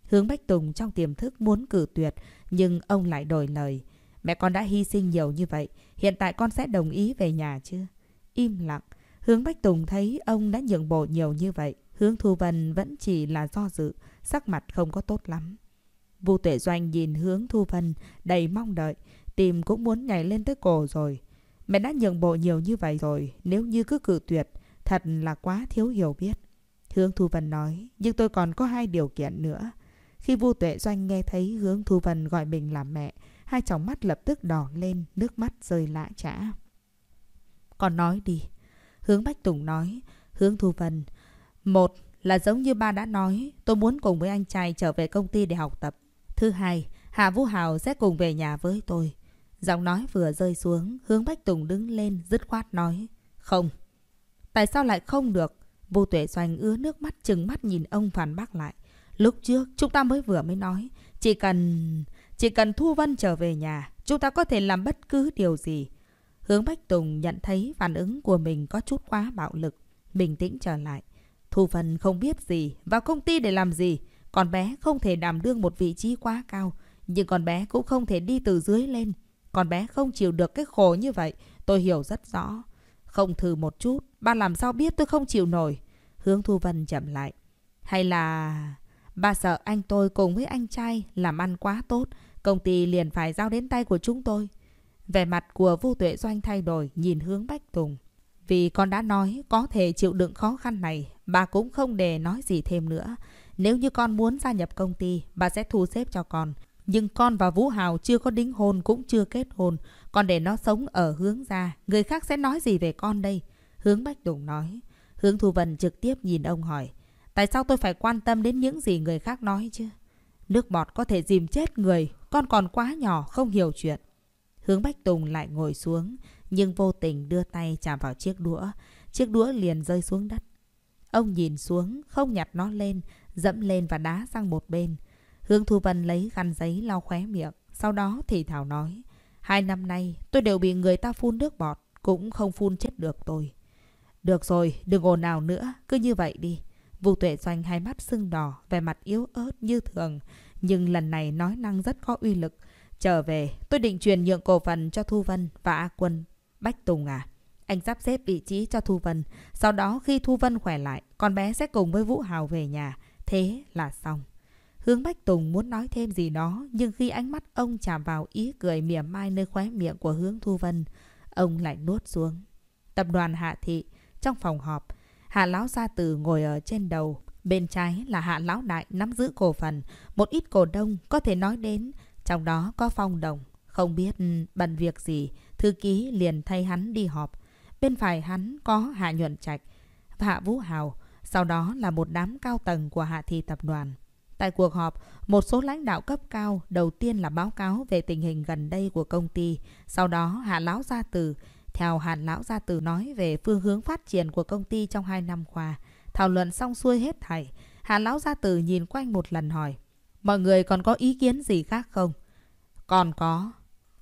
Hướng Bách Tùng trong tiềm thức muốn cử tuyệt, nhưng ông lại đổi lời. Mẹ con đã hy sinh nhiều như vậy, hiện tại con sẽ đồng ý về nhà chưa? Im lặng, hướng Bách Tùng thấy ông đã nhượng bộ nhiều như vậy. Hướng Thu Vân vẫn chỉ là do dự, sắc mặt không có tốt lắm. Vu Tuệ Doanh nhìn hướng Thu Vân đầy mong đợi, tìm cũng muốn nhảy lên tới cổ rồi. Mẹ đã nhượng bộ nhiều như vậy rồi, nếu như cứ cự tuyệt, thật là quá thiếu hiểu biết. Hướng Thu Vân nói, nhưng tôi còn có hai điều kiện nữa. Khi Vu Tuệ Doanh nghe thấy Hướng Thu Vân gọi mình là mẹ, Hai tròng mắt lập tức đỏ lên, nước mắt rơi lạ chã. Còn nói đi. Hướng Bách Tùng nói. Hướng Thu Vân. Một là giống như ba đã nói, tôi muốn cùng với anh trai trở về công ty để học tập. Thứ hai, Hạ Vũ Hào sẽ cùng về nhà với tôi. Giọng nói vừa rơi xuống, hướng Bách Tùng đứng lên, dứt khoát nói. Không. Tại sao lại không được? Vô tuệ doanh ứa nước mắt chừng mắt nhìn ông phản bác lại. Lúc trước chúng ta mới vừa mới nói, chỉ cần chỉ cần Thu Vân trở về nhà, chúng ta có thể làm bất cứ điều gì. Hướng Bách Tùng nhận thấy phản ứng của mình có chút quá bạo lực, bình tĩnh trở lại. Thu Vân không biết gì, vào công ty để làm gì. Con bé không thể đảm đương một vị trí quá cao, nhưng con bé cũng không thể đi từ dưới lên. Con bé không chịu được cái khổ như vậy, tôi hiểu rất rõ. Không thử một chút, ba làm sao biết tôi không chịu nổi. Hướng Thu Vân chậm lại. Hay là... Bà sợ anh tôi cùng với anh trai làm ăn quá tốt, Công ty liền phải giao đến tay của chúng tôi. Vẻ mặt của Vu Tuệ Doanh thay đổi nhìn hướng Bách Tùng. Vì con đã nói có thể chịu đựng khó khăn này, bà cũng không để nói gì thêm nữa. Nếu như con muốn gia nhập công ty, bà sẽ thu xếp cho con. Nhưng con và Vũ Hào chưa có đính hôn cũng chưa kết hôn. Con để nó sống ở hướng ra, người khác sẽ nói gì về con đây? Hướng Bách Tùng nói. Hướng Thu Vân trực tiếp nhìn ông hỏi. Tại sao tôi phải quan tâm đến những gì người khác nói chứ? Nước bọt có thể dìm chết người, con còn quá nhỏ, không hiểu chuyện. Hướng Bách Tùng lại ngồi xuống, nhưng vô tình đưa tay chạm vào chiếc đũa. Chiếc đũa liền rơi xuống đất. Ông nhìn xuống, không nhặt nó lên, dẫm lên và đá sang một bên. hướng Thu Vân lấy khăn giấy lau khóe miệng, sau đó thì Thảo nói. Hai năm nay tôi đều bị người ta phun nước bọt, cũng không phun chết được tôi. Được rồi, đừng ồn nào nữa, cứ như vậy đi. Vũ Tuệ Doanh hai mắt sưng đỏ, vẻ mặt yếu ớt như thường nhưng lần này nói năng rất có uy lực. Trở về, tôi định truyền nhượng cổ phần cho Thu Vân và A Quân. Bách Tùng à? Anh sắp xếp vị trí cho Thu Vân. Sau đó khi Thu Vân khỏe lại, con bé sẽ cùng với Vũ Hào về nhà. Thế là xong. Hướng Bách Tùng muốn nói thêm gì đó, nhưng khi ánh mắt ông chạm vào ý cười mỉa mai nơi khóe miệng của hướng Thu Vân, ông lại nuốt xuống. Tập đoàn Hạ Thị, trong phòng họp, Hạ Lão Gia Tử ngồi ở trên đầu, Bên trái là hạ lão đại nắm giữ cổ phần, một ít cổ đông có thể nói đến, trong đó có phong đồng. Không biết ừ, bận việc gì, thư ký liền thay hắn đi họp. Bên phải hắn có Hạ Nhuận Trạch và Hạ Vũ Hào, sau đó là một đám cao tầng của Hạ Thị Tập đoàn. Tại cuộc họp, một số lãnh đạo cấp cao đầu tiên là báo cáo về tình hình gần đây của công ty, sau đó Hạ Lão Gia Tử, theo hạ Lão Gia Tử nói về phương hướng phát triển của công ty trong hai năm qua – Thảo luận xong xuôi hết thảy, Hà Lão Gia Tử nhìn quanh một lần hỏi. Mọi người còn có ý kiến gì khác không? Còn có.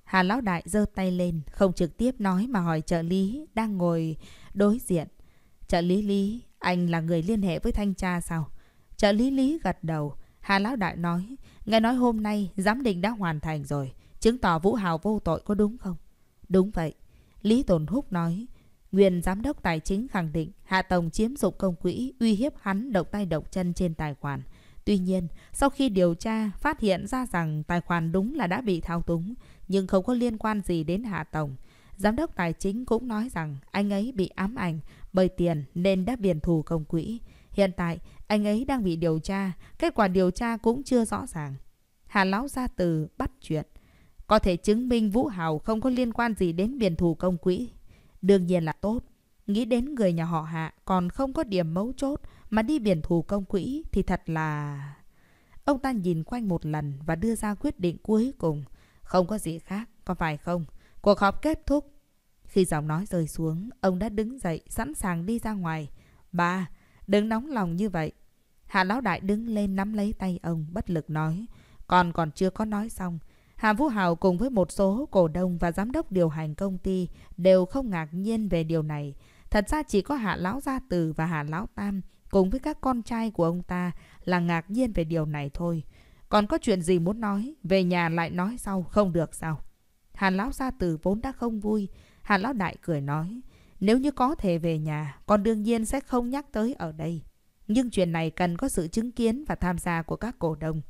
Hà Lão Đại giơ tay lên, không trực tiếp nói mà hỏi trợ lý đang ngồi đối diện. Trợ lý Lý, anh là người liên hệ với thanh tra sao? Trợ lý Lý gật đầu. Hà Lão Đại nói, nghe nói hôm nay giám định đã hoàn thành rồi, chứng tỏ Vũ Hào vô tội có đúng không? Đúng vậy. Lý Tồn Húc nói, Nguyên Giám đốc Tài chính khẳng định Hạ Tổng chiếm dụng công quỹ uy hiếp hắn động tay động chân trên tài khoản. Tuy nhiên, sau khi điều tra, phát hiện ra rằng tài khoản đúng là đã bị thao túng, nhưng không có liên quan gì đến Hạ Tổng. Giám đốc Tài chính cũng nói rằng anh ấy bị ám ảnh bởi tiền nên đã biển thù công quỹ. Hiện tại, anh ấy đang bị điều tra, kết quả điều tra cũng chưa rõ ràng. Hà Lão Gia Từ bắt chuyện. Có thể chứng minh Vũ Hào không có liên quan gì đến biển thù công quỹ. Đương nhiên là tốt. Nghĩ đến người nhà họ hạ còn không có điểm mấu chốt mà đi biển thù công quỹ thì thật là... Ông ta nhìn quanh một lần và đưa ra quyết định cuối cùng. Không có gì khác, có phải không? Cuộc họp kết thúc. Khi giọng nói rơi xuống, ông đã đứng dậy, sẵn sàng đi ra ngoài. Ba, đừng nóng lòng như vậy. Hạ lão đại đứng lên nắm lấy tay ông, bất lực nói. Còn còn chưa có nói xong, Hà Vũ Hào cùng với một số cổ đông và giám đốc điều hành công ty đều không ngạc nhiên về điều này. Thật ra chỉ có Hạ Lão Gia Tử và Hạ Lão Tam cùng với các con trai của ông ta là ngạc nhiên về điều này thôi. Còn có chuyện gì muốn nói, về nhà lại nói sau, không được sao? Hà Lão Gia Tử vốn đã không vui, Hà Lão Đại cười nói, nếu như có thể về nhà, con đương nhiên sẽ không nhắc tới ở đây. Nhưng chuyện này cần có sự chứng kiến và tham gia của các cổ đông.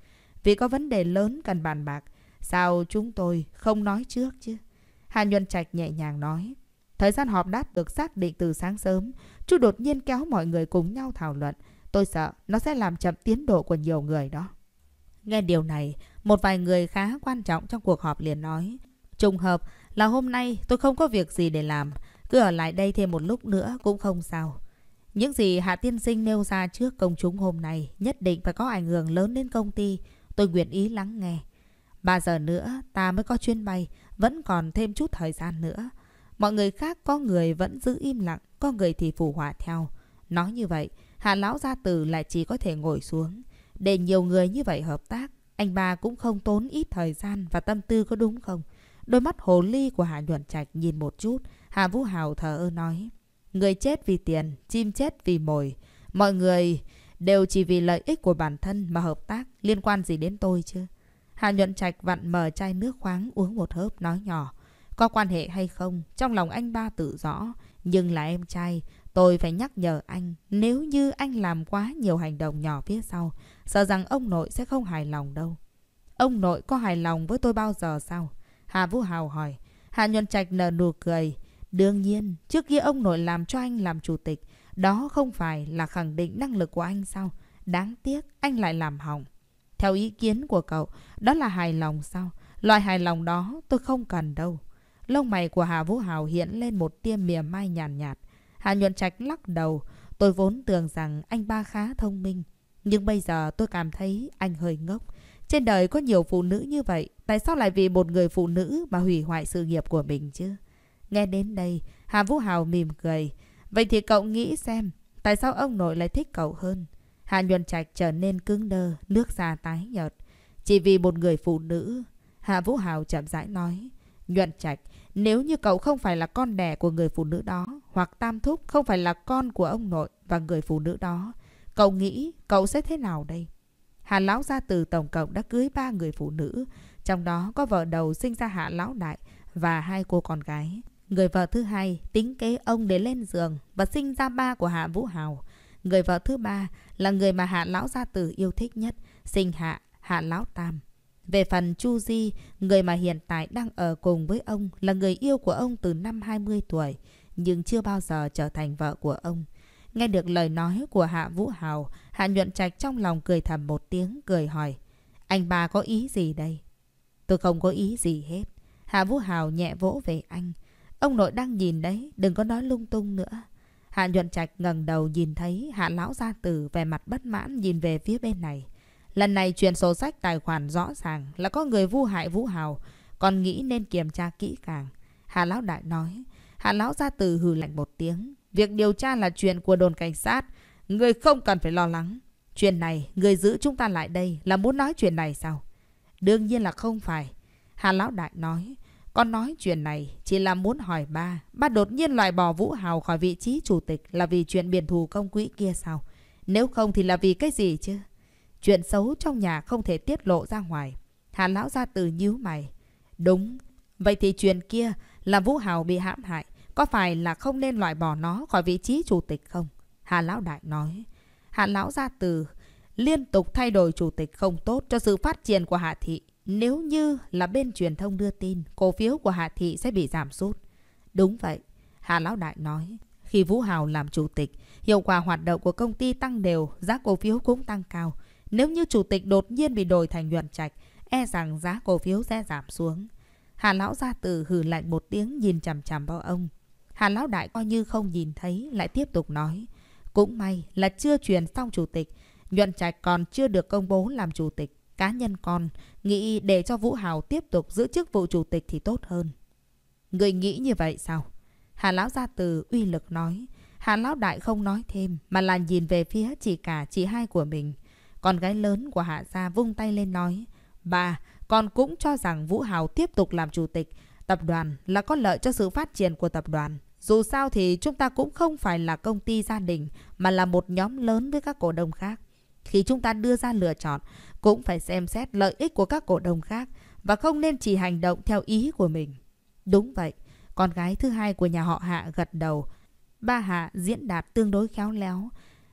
Vì có vấn đề lớn cần bàn bạc, Sao chúng tôi không nói trước chứ? Hà Nhuận Trạch nhẹ nhàng nói. Thời gian họp đát được xác định từ sáng sớm. Chú đột nhiên kéo mọi người cùng nhau thảo luận. Tôi sợ nó sẽ làm chậm tiến độ của nhiều người đó. Nghe điều này, một vài người khá quan trọng trong cuộc họp liền nói. Trùng hợp là hôm nay tôi không có việc gì để làm. Cứ ở lại đây thêm một lúc nữa cũng không sao. Những gì Hạ Tiên Sinh nêu ra trước công chúng hôm nay nhất định phải có ảnh hưởng lớn đến công ty. Tôi nguyện ý lắng nghe. 3 giờ nữa ta mới có chuyến bay, vẫn còn thêm chút thời gian nữa. Mọi người khác có người vẫn giữ im lặng, có người thì phù hòa theo. Nói như vậy, Hà Lão Gia Tử lại chỉ có thể ngồi xuống. Để nhiều người như vậy hợp tác, anh ba cũng không tốn ít thời gian và tâm tư có đúng không? Đôi mắt hồ ly của Hà Nhuận Trạch nhìn một chút, Hà Vũ Hào thờ ơ nói. Người chết vì tiền, chim chết vì mồi. Mọi người đều chỉ vì lợi ích của bản thân mà hợp tác liên quan gì đến tôi chứ? Hà Nhuận Trạch vặn mở chai nước khoáng uống một hớp nói nhỏ. Có quan hệ hay không, trong lòng anh ba tự rõ. Nhưng là em trai, tôi phải nhắc nhở anh. Nếu như anh làm quá nhiều hành động nhỏ phía sau, sợ rằng ông nội sẽ không hài lòng đâu. Ông nội có hài lòng với tôi bao giờ sao? Hà Vũ Hào hỏi. Hà Nhuận Trạch nở nụ cười. Đương nhiên, trước kia ông nội làm cho anh làm chủ tịch. Đó không phải là khẳng định năng lực của anh sao? Đáng tiếc, anh lại làm hỏng. Theo ý kiến của cậu, đó là hài lòng sao? Loại hài lòng đó tôi không cần đâu. Lông mày của Hà Vũ Hào hiện lên một tia mỉa mai nhàn nhạt, nhạt. Hà Nhuận Trạch lắc đầu. Tôi vốn tưởng rằng anh ba khá thông minh. Nhưng bây giờ tôi cảm thấy anh hơi ngốc. Trên đời có nhiều phụ nữ như vậy. Tại sao lại vì một người phụ nữ mà hủy hoại sự nghiệp của mình chứ? Nghe đến đây, Hà Vũ Hào mỉm cười. Vậy thì cậu nghĩ xem, tại sao ông nội lại thích cậu hơn? Hạ Nhuận Trạch trở nên cứng đơ, nước da tái nhợt. Chỉ vì một người phụ nữ, Hạ Vũ Hào chậm rãi nói. Nhuận Trạch, nếu như cậu không phải là con đẻ của người phụ nữ đó, hoặc Tam Thúc không phải là con của ông nội và người phụ nữ đó, cậu nghĩ cậu sẽ thế nào đây? Hạ Lão Gia Từ tổng cộng đã cưới ba người phụ nữ, trong đó có vợ đầu sinh ra Hạ Lão Đại và hai cô con gái. Người vợ thứ hai tính kế ông để lên giường và sinh ra ba của Hạ Vũ Hào. Người vợ thứ ba là người mà Hạ Lão Gia Tử yêu thích nhất, sinh Hạ, Hạ Lão Tam. Về phần Chu Di, người mà hiện tại đang ở cùng với ông là người yêu của ông từ năm hai mươi tuổi, nhưng chưa bao giờ trở thành vợ của ông. Nghe được lời nói của Hạ Vũ Hào, Hạ Nhuận Trạch trong lòng cười thầm một tiếng, cười hỏi. Anh ba có ý gì đây? Tôi không có ý gì hết. Hạ Vũ Hào nhẹ vỗ về anh. Ông nội đang nhìn đấy, đừng có nói lung tung nữa. Hạ Nhuận Trạch ngẩng đầu nhìn thấy Hạ Lão Gia Tử về mặt bất mãn nhìn về phía bên này. Lần này chuyển sổ sách tài khoản rõ ràng là có người vu hại Vũ Hào, còn nghĩ nên kiểm tra kỹ càng. Hạ Lão Đại nói, Hạ Lão Gia Tử hừ lạnh một tiếng. Việc điều tra là chuyện của đồn cảnh sát, người không cần phải lo lắng. Chuyện này, người giữ chúng ta lại đây là muốn nói chuyện này sao? Đương nhiên là không phải. Hạ Lão Đại nói, con nói chuyện này chỉ là muốn hỏi ba. Ba đột nhiên loại bỏ Vũ Hào khỏi vị trí chủ tịch là vì chuyện biển thù công quỹ kia sao? Nếu không thì là vì cái gì chứ? Chuyện xấu trong nhà không thể tiết lộ ra ngoài. Hà lão ra từ nhíu mày. Đúng. Vậy thì chuyện kia là Vũ Hào bị hãm hại. Có phải là không nên loại bỏ nó khỏi vị trí chủ tịch không? Hà lão đại nói. Hà lão gia từ liên tục thay đổi chủ tịch không tốt cho sự phát triển của Hạ Thị. Nếu như là bên truyền thông đưa tin, cổ phiếu của Hạ Thị sẽ bị giảm sút. Đúng vậy, Hạ Lão Đại nói. Khi Vũ Hào làm chủ tịch, hiệu quả hoạt động của công ty tăng đều, giá cổ phiếu cũng tăng cao. Nếu như chủ tịch đột nhiên bị đổi thành nhuận trạch, e rằng giá cổ phiếu sẽ giảm xuống. Hà Lão Gia từ hừ lạnh một tiếng nhìn chằm chằm vào ông. Hà Lão Đại coi như không nhìn thấy, lại tiếp tục nói. Cũng may là chưa truyền xong chủ tịch, nhuận trạch còn chưa được công bố làm chủ tịch cá nhân con, nghĩ để cho Vũ Hào tiếp tục giữ chức vụ chủ tịch thì tốt hơn. Người nghĩ như vậy sao? Hà Lão Gia Từ uy lực nói. Hà Lão Đại không nói thêm, mà là nhìn về phía chị cả chị hai của mình. Con gái lớn của Hạ Gia vung tay lên nói. Bà, con cũng cho rằng Vũ Hào tiếp tục làm chủ tịch. Tập đoàn là có lợi cho sự phát triển của tập đoàn. Dù sao thì chúng ta cũng không phải là công ty gia đình, mà là một nhóm lớn với các cổ đông khác. Khi chúng ta đưa ra lựa chọn, cũng phải xem xét lợi ích của các cổ đông khác và không nên chỉ hành động theo ý của mình. Đúng vậy, con gái thứ hai của nhà họ Hạ gật đầu. Ba Hạ diễn đạt tương đối khéo léo.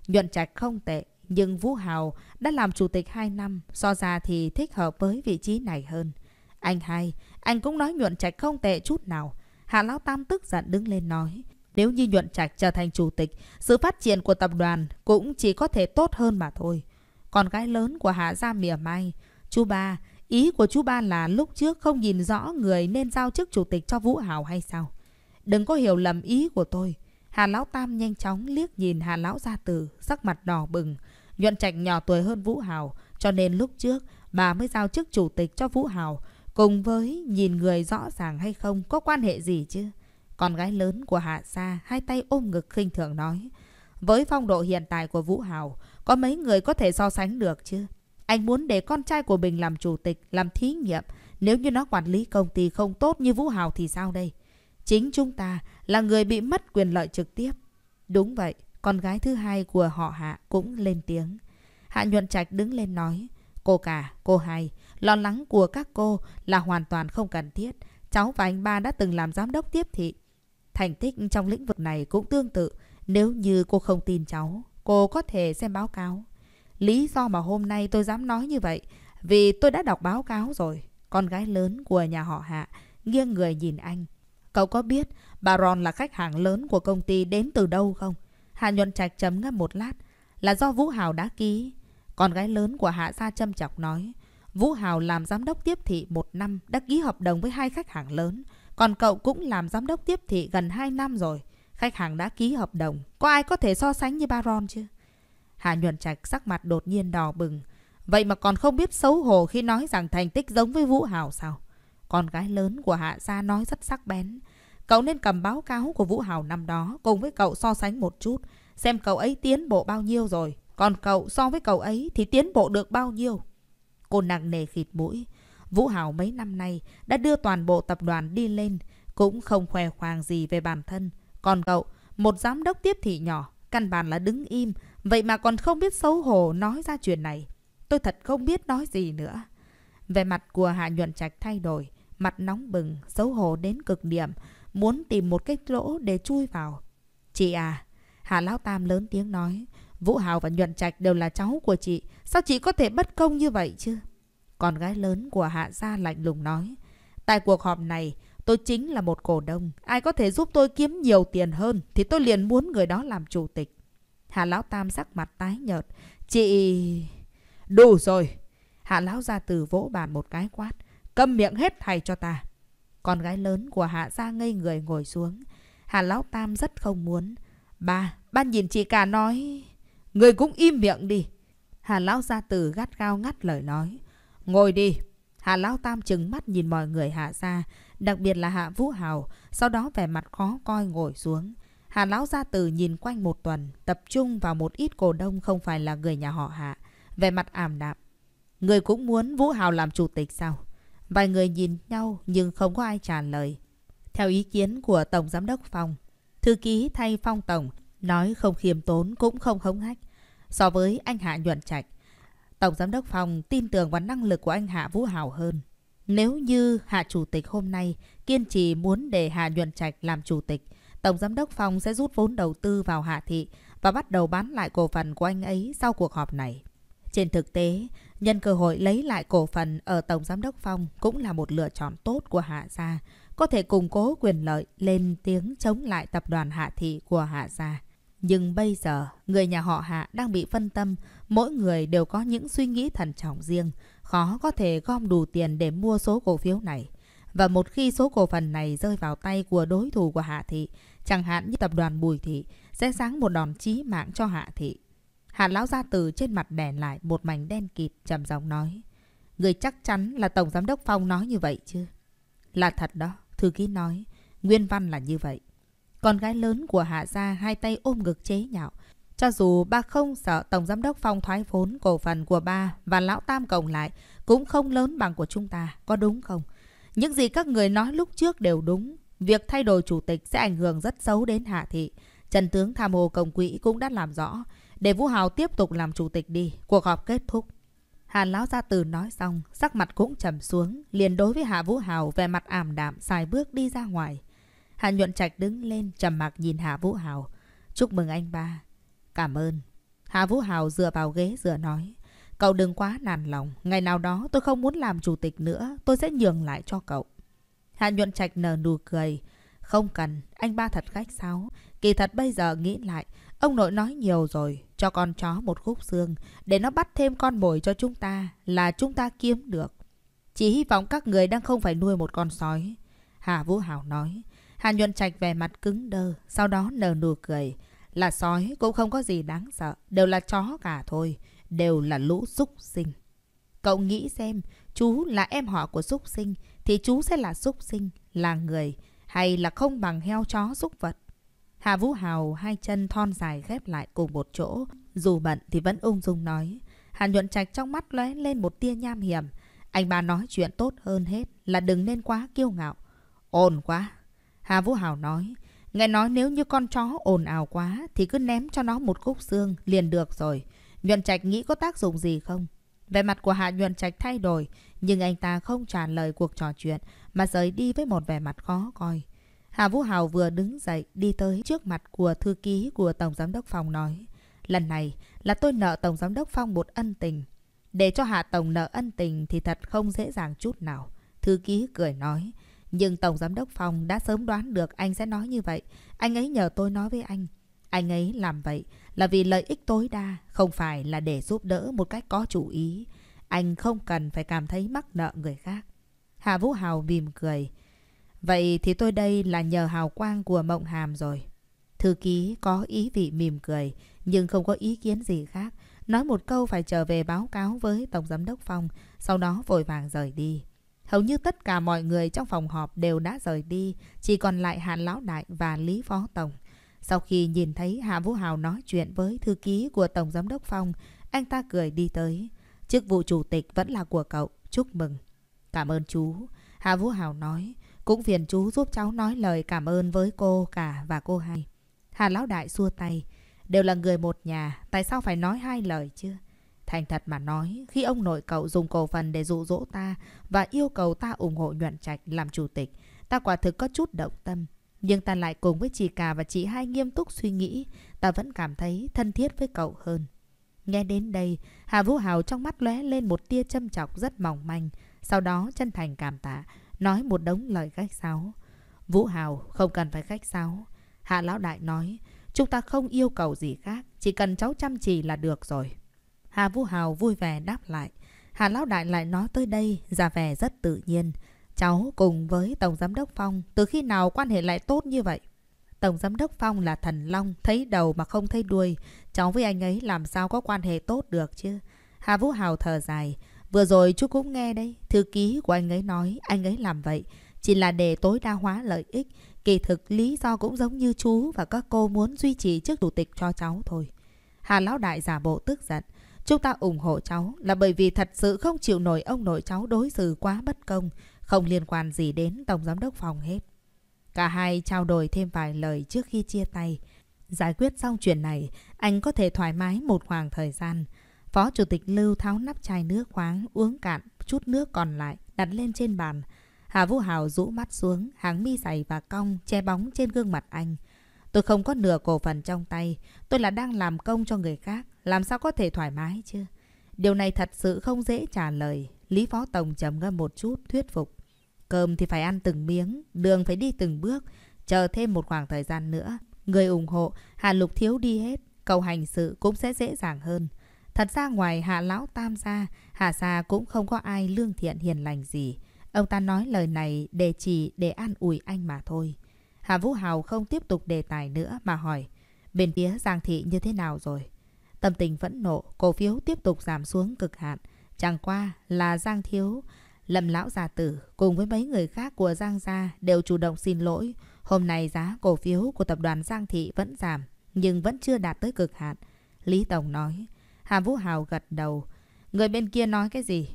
Nhuận trạch không tệ, nhưng Vũ Hào đã làm chủ tịch 2 năm, so ra thì thích hợp với vị trí này hơn. Anh hai, anh cũng nói nhuận trạch không tệ chút nào. Hạ Lão Tam tức giận đứng lên nói. Nếu như Nhuận Trạch trở thành chủ tịch, sự phát triển của tập đoàn cũng chỉ có thể tốt hơn mà thôi. Còn gái lớn của Hạ Gia mỉa mai, chú ba, ý của chú ba là lúc trước không nhìn rõ người nên giao chức chủ tịch cho Vũ Hảo hay sao? Đừng có hiểu lầm ý của tôi. Hà Lão Tam nhanh chóng liếc nhìn Hà Lão Gia Tử, sắc mặt đỏ bừng. Nhuận Trạch nhỏ tuổi hơn Vũ Hảo, cho nên lúc trước bà mới giao chức chủ tịch cho Vũ Hảo. Cùng với nhìn người rõ ràng hay không có quan hệ gì chứ? Con gái lớn của Hạ Sa hai tay ôm ngực khinh thường nói. Với phong độ hiện tại của Vũ Hào, có mấy người có thể so sánh được chứ? Anh muốn để con trai của mình làm chủ tịch, làm thí nghiệm. Nếu như nó quản lý công ty không tốt như Vũ Hào thì sao đây? Chính chúng ta là người bị mất quyền lợi trực tiếp. Đúng vậy, con gái thứ hai của họ Hạ cũng lên tiếng. Hạ Nhuận Trạch đứng lên nói. Cô cả, cô hai, lo lắng của các cô là hoàn toàn không cần thiết. Cháu và anh ba đã từng làm giám đốc tiếp thị. Thành tích trong lĩnh vực này cũng tương tự. Nếu như cô không tin cháu, cô có thể xem báo cáo. Lý do mà hôm nay tôi dám nói như vậy vì tôi đã đọc báo cáo rồi. Con gái lớn của nhà họ Hạ nghiêng người nhìn anh. Cậu có biết bà Ron là khách hàng lớn của công ty đến từ đâu không? Hạ Nhuận Trạch chấm ngâm một lát. Là do Vũ Hào đã ký. Con gái lớn của Hạ Sa châm chọc nói. Vũ Hào làm giám đốc tiếp thị một năm đã ký hợp đồng với hai khách hàng lớn. Còn cậu cũng làm giám đốc tiếp thị gần 2 năm rồi. Khách hàng đã ký hợp đồng. Có ai có thể so sánh như Baron chứ? Hà Nhuận Trạch sắc mặt đột nhiên đỏ bừng. Vậy mà còn không biết xấu hổ khi nói rằng thành tích giống với Vũ Hảo sao? Con gái lớn của Hạ Gia nói rất sắc bén. Cậu nên cầm báo cáo của Vũ Hảo năm đó cùng với cậu so sánh một chút. Xem cậu ấy tiến bộ bao nhiêu rồi. Còn cậu so với cậu ấy thì tiến bộ được bao nhiêu? Cô nặng nề khịt mũi. Vũ Hào mấy năm nay đã đưa toàn bộ tập đoàn đi lên, cũng không khoe khoang gì về bản thân. Còn cậu, một giám đốc tiếp thị nhỏ, căn bản là đứng im, vậy mà còn không biết xấu hổ nói ra chuyện này. Tôi thật không biết nói gì nữa. Về mặt của Hạ Nhuận Trạch thay đổi, mặt nóng bừng, xấu hổ đến cực điểm, muốn tìm một cái lỗ để chui vào. Chị à, Hạ Lão Tam lớn tiếng nói, Vũ Hào và Nhuận Trạch đều là cháu của chị, sao chị có thể bất công như vậy chứ? Con gái lớn của Hạ Gia lạnh lùng nói. Tại cuộc họp này, tôi chính là một cổ đông. Ai có thể giúp tôi kiếm nhiều tiền hơn thì tôi liền muốn người đó làm chủ tịch. Hạ Lão Tam sắc mặt tái nhợt. Chị... Đủ rồi. Hạ Lão Gia từ vỗ bàn một cái quát. Câm miệng hết thầy cho ta. Con gái lớn của Hạ Gia ngây người ngồi xuống. Hà Lão Tam rất không muốn. Ba, ba nhìn chị cả nói. Người cũng im miệng đi. Hà Lão Gia Tử gắt gao ngắt lời nói. Ngồi đi. Hạ Lão Tam chừng mắt nhìn mọi người hạ ra, đặc biệt là Hạ Vũ Hào, sau đó vẻ mặt khó coi ngồi xuống. Hạ Lão Gia Tử nhìn quanh một tuần, tập trung vào một ít cổ đông không phải là người nhà họ Hạ, vẻ mặt ảm đạm. Người cũng muốn Vũ Hào làm chủ tịch sao? Vài người nhìn nhau nhưng không có ai trả lời. Theo ý kiến của Tổng Giám đốc Phong, thư ký thay Phong Tổng, nói không khiêm tốn cũng không hống hách. So với anh Hạ Nhuận Trạch, Tổng Giám đốc Phòng tin tưởng vào năng lực của anh Hạ Vũ Hảo hơn. Nếu như Hạ Chủ tịch hôm nay kiên trì muốn để Hạ Nhuận Trạch làm Chủ tịch, Tổng Giám đốc Phòng sẽ rút vốn đầu tư vào Hạ Thị và bắt đầu bán lại cổ phần của anh ấy sau cuộc họp này. Trên thực tế, nhân cơ hội lấy lại cổ phần ở Tổng Giám đốc phòng cũng là một lựa chọn tốt của Hạ Gia, có thể củng cố quyền lợi lên tiếng chống lại tập đoàn Hạ Thị của Hạ Gia. Nhưng bây giờ, người nhà họ Hạ đang bị phân tâm, mỗi người đều có những suy nghĩ thần trọng riêng, khó có thể gom đủ tiền để mua số cổ phiếu này. Và một khi số cổ phần này rơi vào tay của đối thủ của Hạ Thị, chẳng hạn như tập đoàn Bùi Thị, sẽ sáng một đòn chí mạng cho Hạ Thị. Hạ Lão Gia Từ trên mặt đèn lại một mảnh đen kịt trầm giọng nói. Người chắc chắn là Tổng Giám Đốc Phong nói như vậy chứ? Là thật đó, thư ký nói. Nguyên văn là như vậy. Con gái lớn của Hạ Gia hai tay ôm ngực chế nhạo. Cho dù ba không sợ Tổng Giám đốc Phong thoái vốn cổ phần của ba và Lão Tam cộng lại cũng không lớn bằng của chúng ta, có đúng không? Những gì các người nói lúc trước đều đúng. Việc thay đổi chủ tịch sẽ ảnh hưởng rất xấu đến Hạ Thị. Trần tướng tham hồ công quỹ cũng đã làm rõ. Để Vũ Hào tiếp tục làm chủ tịch đi, cuộc họp kết thúc. Hàn Lão Gia Từ nói xong, sắc mặt cũng trầm xuống, liền đối với Hạ Vũ Hào về mặt ảm đạm xài bước đi ra ngoài. Hạ Nhuận Trạch đứng lên trầm mặc nhìn Hạ Vũ Hào. Chúc mừng anh ba. Cảm ơn. Hạ Vũ Hào dựa vào ghế dựa nói. Cậu đừng quá nản lòng. Ngày nào đó tôi không muốn làm chủ tịch nữa. Tôi sẽ nhường lại cho cậu. Hạ Nhuận Trạch nở nụ cười. Không cần. Anh ba thật khách sáo. Kỳ thật bây giờ nghĩ lại. Ông nội nói nhiều rồi. Cho con chó một khúc xương. Để nó bắt thêm con mồi cho chúng ta. Là chúng ta kiếm được. Chỉ hy vọng các người đang không phải nuôi một con sói. Hạ Vũ Hào nói. Hà Nhuận Trạch vẻ mặt cứng đơ, sau đó nở nụ cười. Là sói cũng không có gì đáng sợ, đều là chó cả thôi, đều là lũ súc sinh. Cậu nghĩ xem, chú là em họ của súc sinh, thì chú sẽ là súc sinh, là người, hay là không bằng heo chó súc vật. Hà Vũ Hào hai chân thon dài ghép lại cùng một chỗ, dù bận thì vẫn ung dung nói. Hà Nhuận Trạch trong mắt lóe lên một tia nham hiểm. Anh bà nói chuyện tốt hơn hết là đừng nên quá kiêu ngạo. Ổn quá, Hà Vũ Hào nói, nghe nói nếu như con chó ồn ào quá thì cứ ném cho nó một khúc xương liền được rồi. Nhuận Trạch nghĩ có tác dụng gì không? Vẻ mặt của Hạ Nhuận Trạch thay đổi, nhưng anh ta không trả lời cuộc trò chuyện mà rời đi với một vẻ mặt khó coi. Hà Vũ Hào vừa đứng dậy đi tới trước mặt của thư ký của Tổng Giám đốc Phong nói. Lần này là tôi nợ Tổng Giám đốc Phong một ân tình. Để cho Hạ Tổng nợ ân tình thì thật không dễ dàng chút nào. Thư ký cười nói. Nhưng Tổng Giám đốc Phòng đã sớm đoán được anh sẽ nói như vậy. Anh ấy nhờ tôi nói với anh. Anh ấy làm vậy là vì lợi ích tối đa, không phải là để giúp đỡ một cách có chủ ý. Anh không cần phải cảm thấy mắc nợ người khác. hà Vũ Hào mỉm cười. Vậy thì tôi đây là nhờ hào quang của Mộng Hàm rồi. Thư ký có ý vị mỉm cười, nhưng không có ý kiến gì khác. Nói một câu phải trở về báo cáo với Tổng Giám đốc Phong, sau đó vội vàng rời đi. Hầu như tất cả mọi người trong phòng họp đều đã rời đi, chỉ còn lại Hạ Lão Đại và Lý Phó Tổng. Sau khi nhìn thấy Hạ Vũ Hào nói chuyện với thư ký của Tổng Giám đốc Phong, anh ta cười đi tới. Chức vụ chủ tịch vẫn là của cậu, chúc mừng. Cảm ơn chú. Hạ Vũ Hào nói, cũng phiền chú giúp cháu nói lời cảm ơn với cô cả và cô hai. Hà Lão Đại xua tay, đều là người một nhà, tại sao phải nói hai lời chứ? Thành thật mà nói, khi ông nội cậu dùng cổ phần để dụ dỗ ta và yêu cầu ta ủng hộ nhuận trạch làm chủ tịch, ta quả thực có chút động tâm. Nhưng ta lại cùng với chị cả và chị hai nghiêm túc suy nghĩ, ta vẫn cảm thấy thân thiết với cậu hơn. Nghe đến đây, Hà Vũ Hào trong mắt lóe lên một tia châm chọc rất mỏng manh, sau đó chân thành cảm tạ, nói một đống lời khách sáo. Vũ Hào không cần phải khách sáo. Hạ Lão Đại nói, chúng ta không yêu cầu gì khác, chỉ cần cháu chăm chỉ là được rồi. Hà Vũ Hào vui vẻ đáp lại. Hà Lão Đại lại nói tới đây, ra vẻ rất tự nhiên. Cháu cùng với Tổng Giám Đốc Phong, từ khi nào quan hệ lại tốt như vậy? Tổng Giám Đốc Phong là thần long, thấy đầu mà không thấy đuôi. Cháu với anh ấy làm sao có quan hệ tốt được chứ? Hà Vũ Hào thở dài. Vừa rồi chú cũng nghe đây thư ký của anh ấy nói anh ấy làm vậy. Chỉ là để tối đa hóa lợi ích, kỳ thực lý do cũng giống như chú và các cô muốn duy trì chức chủ tịch cho cháu thôi. Hà Lão Đại giả bộ tức giận. Chúng ta ủng hộ cháu là bởi vì thật sự không chịu nổi ông nội cháu đối xử quá bất công, không liên quan gì đến Tổng Giám đốc Phòng hết. Cả hai trao đổi thêm vài lời trước khi chia tay. Giải quyết xong chuyện này, anh có thể thoải mái một khoảng thời gian. Phó Chủ tịch Lưu tháo nắp chai nước khoáng, uống cạn chút nước còn lại, đặt lên trên bàn. Hà Vũ Hào rũ mắt xuống, hàng mi dày và cong, che bóng trên gương mặt anh. Tôi không có nửa cổ phần trong tay, tôi là đang làm công cho người khác. Làm sao có thể thoải mái chứ? Điều này thật sự không dễ trả lời. Lý Phó Tổng trầm ngâm một chút, thuyết phục. Cơm thì phải ăn từng miếng, đường phải đi từng bước, chờ thêm một khoảng thời gian nữa. Người ủng hộ, Hà Lục Thiếu đi hết, cầu hành sự cũng sẽ dễ dàng hơn. Thật ra ngoài Hạ Lão Tam gia, Hạ Sa cũng không có ai lương thiện hiền lành gì. Ông ta nói lời này để chỉ để an ủi anh mà thôi. Hà Vũ Hào không tiếp tục đề tài nữa mà hỏi, bên phía Giang Thị như thế nào rồi? Tâm tình vẫn nộ, cổ phiếu tiếp tục giảm xuống cực hạn. Chẳng qua là Giang Thiếu, Lâm Lão già Tử cùng với mấy người khác của Giang Gia đều chủ động xin lỗi. Hôm nay giá cổ phiếu của tập đoàn Giang Thị vẫn giảm, nhưng vẫn chưa đạt tới cực hạn. Lý Tổng nói. Hà Vũ Hào gật đầu. Người bên kia nói cái gì?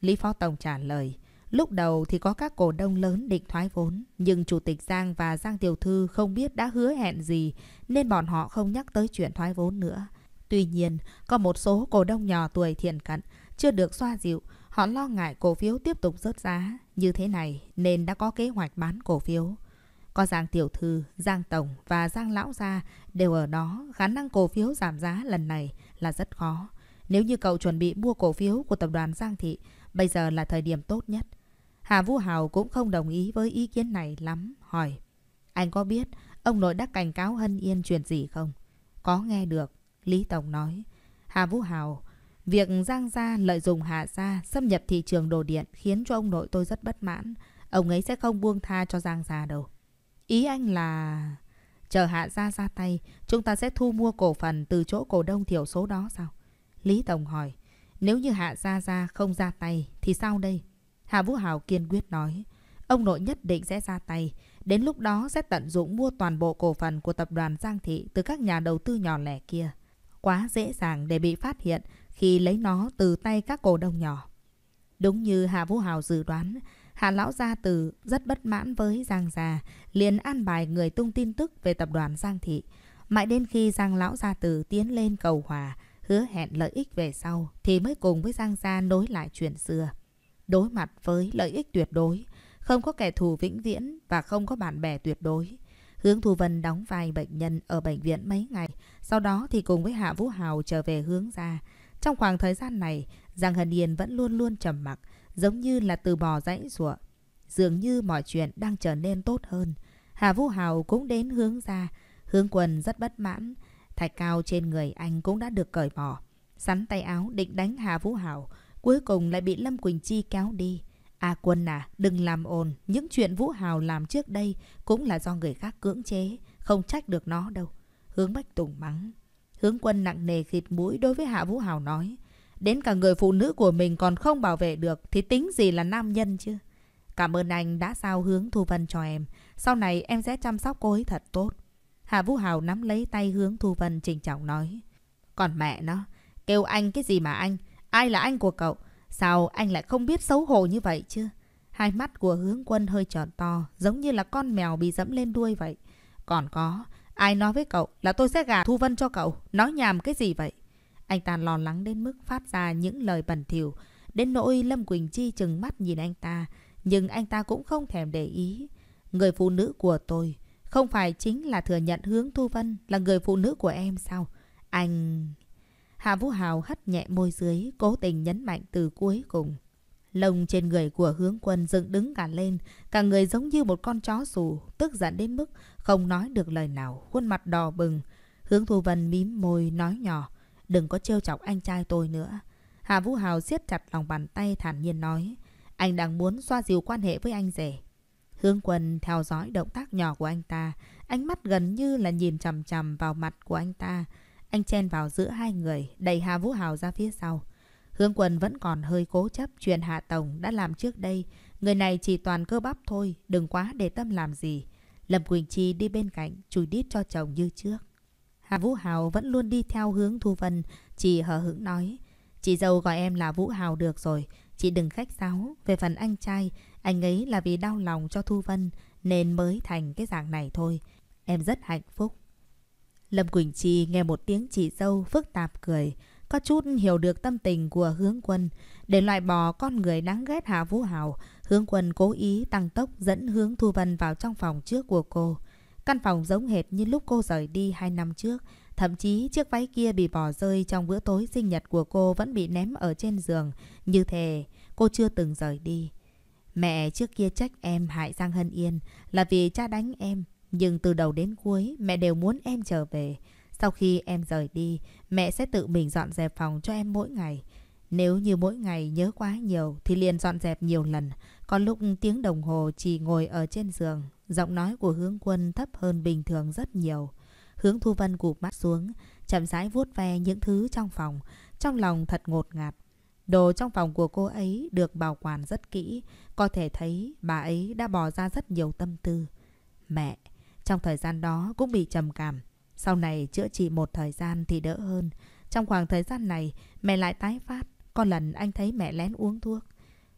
Lý Phó Tổng trả lời. Lúc đầu thì có các cổ đông lớn định thoái vốn, nhưng Chủ tịch Giang và Giang Tiểu Thư không biết đã hứa hẹn gì, nên bọn họ không nhắc tới chuyện thoái vốn nữa. Tuy nhiên, có một số cổ đông nhỏ tuổi thiện cận chưa được xoa dịu, họ lo ngại cổ phiếu tiếp tục rớt giá như thế này nên đã có kế hoạch bán cổ phiếu. Có Giang Tiểu Thư, Giang Tổng và Giang Lão Gia đều ở đó, khả năng cổ phiếu giảm giá lần này là rất khó. Nếu như cậu chuẩn bị mua cổ phiếu của tập đoàn Giang Thị, bây giờ là thời điểm tốt nhất. Hà Vũ Hào cũng không đồng ý với ý kiến này lắm, hỏi. Anh có biết ông nội đã cảnh cáo Hân Yên chuyện gì không? Có nghe được, Lý Tổng nói. Hà Vũ Hào, việc Giang Gia lợi dụng Hà Gia xâm nhập thị trường đồ điện khiến cho ông nội tôi rất bất mãn. Ông ấy sẽ không buông tha cho Giang Gia đâu. Ý anh là... Chờ Hạ Gia ra tay, chúng ta sẽ thu mua cổ phần từ chỗ cổ đông thiểu số đó sao? Lý Tổng hỏi. Nếu như Hạ Gia Gia không ra tay, thì sao đây? Hà Vũ Hào kiên quyết nói. Ông nội nhất định sẽ ra tay. Đến lúc đó sẽ tận dụng mua toàn bộ cổ phần của tập đoàn Giang Thị từ các nhà đầu tư nhỏ lẻ kia quá dễ dàng để bị phát hiện khi lấy nó từ tay các cổ đông nhỏ. Đúng như Hà Vũ Hào dự đoán, Hà Lão Gia Tử rất bất mãn với Giang Gia, liền an bài người tung tin tức về tập đoàn Giang Thị. Mãi đến khi Giang Lão Gia Tử tiến lên cầu hòa, hứa hẹn lợi ích về sau thì mới cùng với Giang Gia nối lại chuyện xưa. Đối mặt với lợi ích tuyệt đối, không có kẻ thù vĩnh viễn và không có bạn bè tuyệt đối. Hướng Thu Vân đóng vai bệnh nhân ở bệnh viện mấy ngày, sau đó thì cùng với Hạ Vũ Hào trở về hướng ra. Trong khoảng thời gian này, Giang Hân Yên vẫn luôn luôn trầm mặc, giống như là từ bò dãy ruộng. Dường như mọi chuyện đang trở nên tốt hơn. Hạ Vũ Hào cũng đến hướng ra, hướng quần rất bất mãn. Thạch cao trên người anh cũng đã được cởi bỏ. Sắn tay áo định đánh Hà Vũ Hào, cuối cùng lại bị Lâm Quỳnh Chi kéo đi. A à Quân à, đừng làm ồn, những chuyện Vũ Hào làm trước đây cũng là do người khác cưỡng chế, không trách được nó đâu. Hướng Bách Tùng mắng. Hướng Quân nặng nề khịt mũi đối với Hạ Vũ Hào nói. Đến cả người phụ nữ của mình còn không bảo vệ được thì tính gì là nam nhân chứ? Cảm ơn anh đã sao hướng Thu Vân cho em. Sau này em sẽ chăm sóc cô ấy thật tốt. Hạ Vũ Hào nắm lấy tay hướng Thu Vân trình trọng nói. Còn mẹ nó, kêu anh cái gì mà anh? Ai là anh của cậu? Sao anh lại không biết xấu hổ như vậy chứ? Hai mắt của hướng quân hơi tròn to, giống như là con mèo bị dẫm lên đuôi vậy. Còn có, ai nói với cậu là tôi sẽ gả Thu Vân cho cậu, nói nhàm cái gì vậy? Anh ta lo lắng đến mức phát ra những lời bẩn thỉu, đến nỗi Lâm Quỳnh Chi chừng mắt nhìn anh ta, nhưng anh ta cũng không thèm để ý. Người phụ nữ của tôi không phải chính là thừa nhận hướng Thu Vân là người phụ nữ của em sao? Anh... Hạ Vũ Hào hắt nhẹ môi dưới, cố tình nhấn mạnh từ cuối cùng. Lông trên người của hướng quân dựng đứng cả lên, cả người giống như một con chó sù, tức giận đến mức không nói được lời nào, khuôn mặt đỏ bừng. Hướng Thu Vân mím môi nói nhỏ, đừng có trêu chọc anh trai tôi nữa. Hạ Vũ Hào siết chặt lòng bàn tay thản nhiên nói, anh đang muốn xoa dịu quan hệ với anh rể. Hướng quân theo dõi động tác nhỏ của anh ta, ánh mắt gần như là nhìn chằm chằm vào mặt của anh ta. Anh chen vào giữa hai người, đẩy Hà Vũ Hào ra phía sau. Hướng Quần vẫn còn hơi cố chấp chuyện Hạ Tổng đã làm trước đây. Người này chỉ toàn cơ bắp thôi, đừng quá để tâm làm gì. Lâm Quỳnh Chi đi bên cạnh, chùi đít cho chồng như trước. Hà Vũ Hào vẫn luôn đi theo hướng Thu Vân, chị hờ hững nói. Chị dâu gọi em là Vũ Hào được rồi, chị đừng khách sáo. Về phần anh trai, anh ấy là vì đau lòng cho Thu Vân nên mới thành cái dạng này thôi. Em rất hạnh phúc. Lâm Quỳnh Chi nghe một tiếng chị dâu phức tạp cười, có chút hiểu được tâm tình của hướng quân. Để loại bỏ con người đáng ghét Hạ Vũ Hào, hướng quân cố ý tăng tốc dẫn hướng Thu Vân vào trong phòng trước của cô. Căn phòng giống hệt như lúc cô rời đi hai năm trước. Thậm chí chiếc váy kia bị bỏ rơi trong bữa tối sinh nhật của cô vẫn bị ném ở trên giường. Như thế, cô chưa từng rời đi. Mẹ trước kia trách em hại Giang Hân Yên là vì cha đánh em. Nhưng từ đầu đến cuối, mẹ đều muốn em trở về. Sau khi em rời đi, mẹ sẽ tự mình dọn dẹp phòng cho em mỗi ngày. Nếu như mỗi ngày nhớ quá nhiều thì liền dọn dẹp nhiều lần. Có lúc tiếng đồng hồ chỉ ngồi ở trên giường. Giọng nói của hướng quân thấp hơn bình thường rất nhiều. Hướng Thu Vân cụp mắt xuống, chậm rãi vuốt ve những thứ trong phòng. Trong lòng thật ngột ngạt. Đồ trong phòng của cô ấy được bảo quản rất kỹ. Có thể thấy bà ấy đã bỏ ra rất nhiều tâm tư. Mẹ, trong thời gian đó cũng bị trầm cảm. Sau này chữa trị một thời gian thì đỡ hơn. Trong khoảng thời gian này, mẹ lại tái phát. Có lần anh thấy mẹ lén uống thuốc.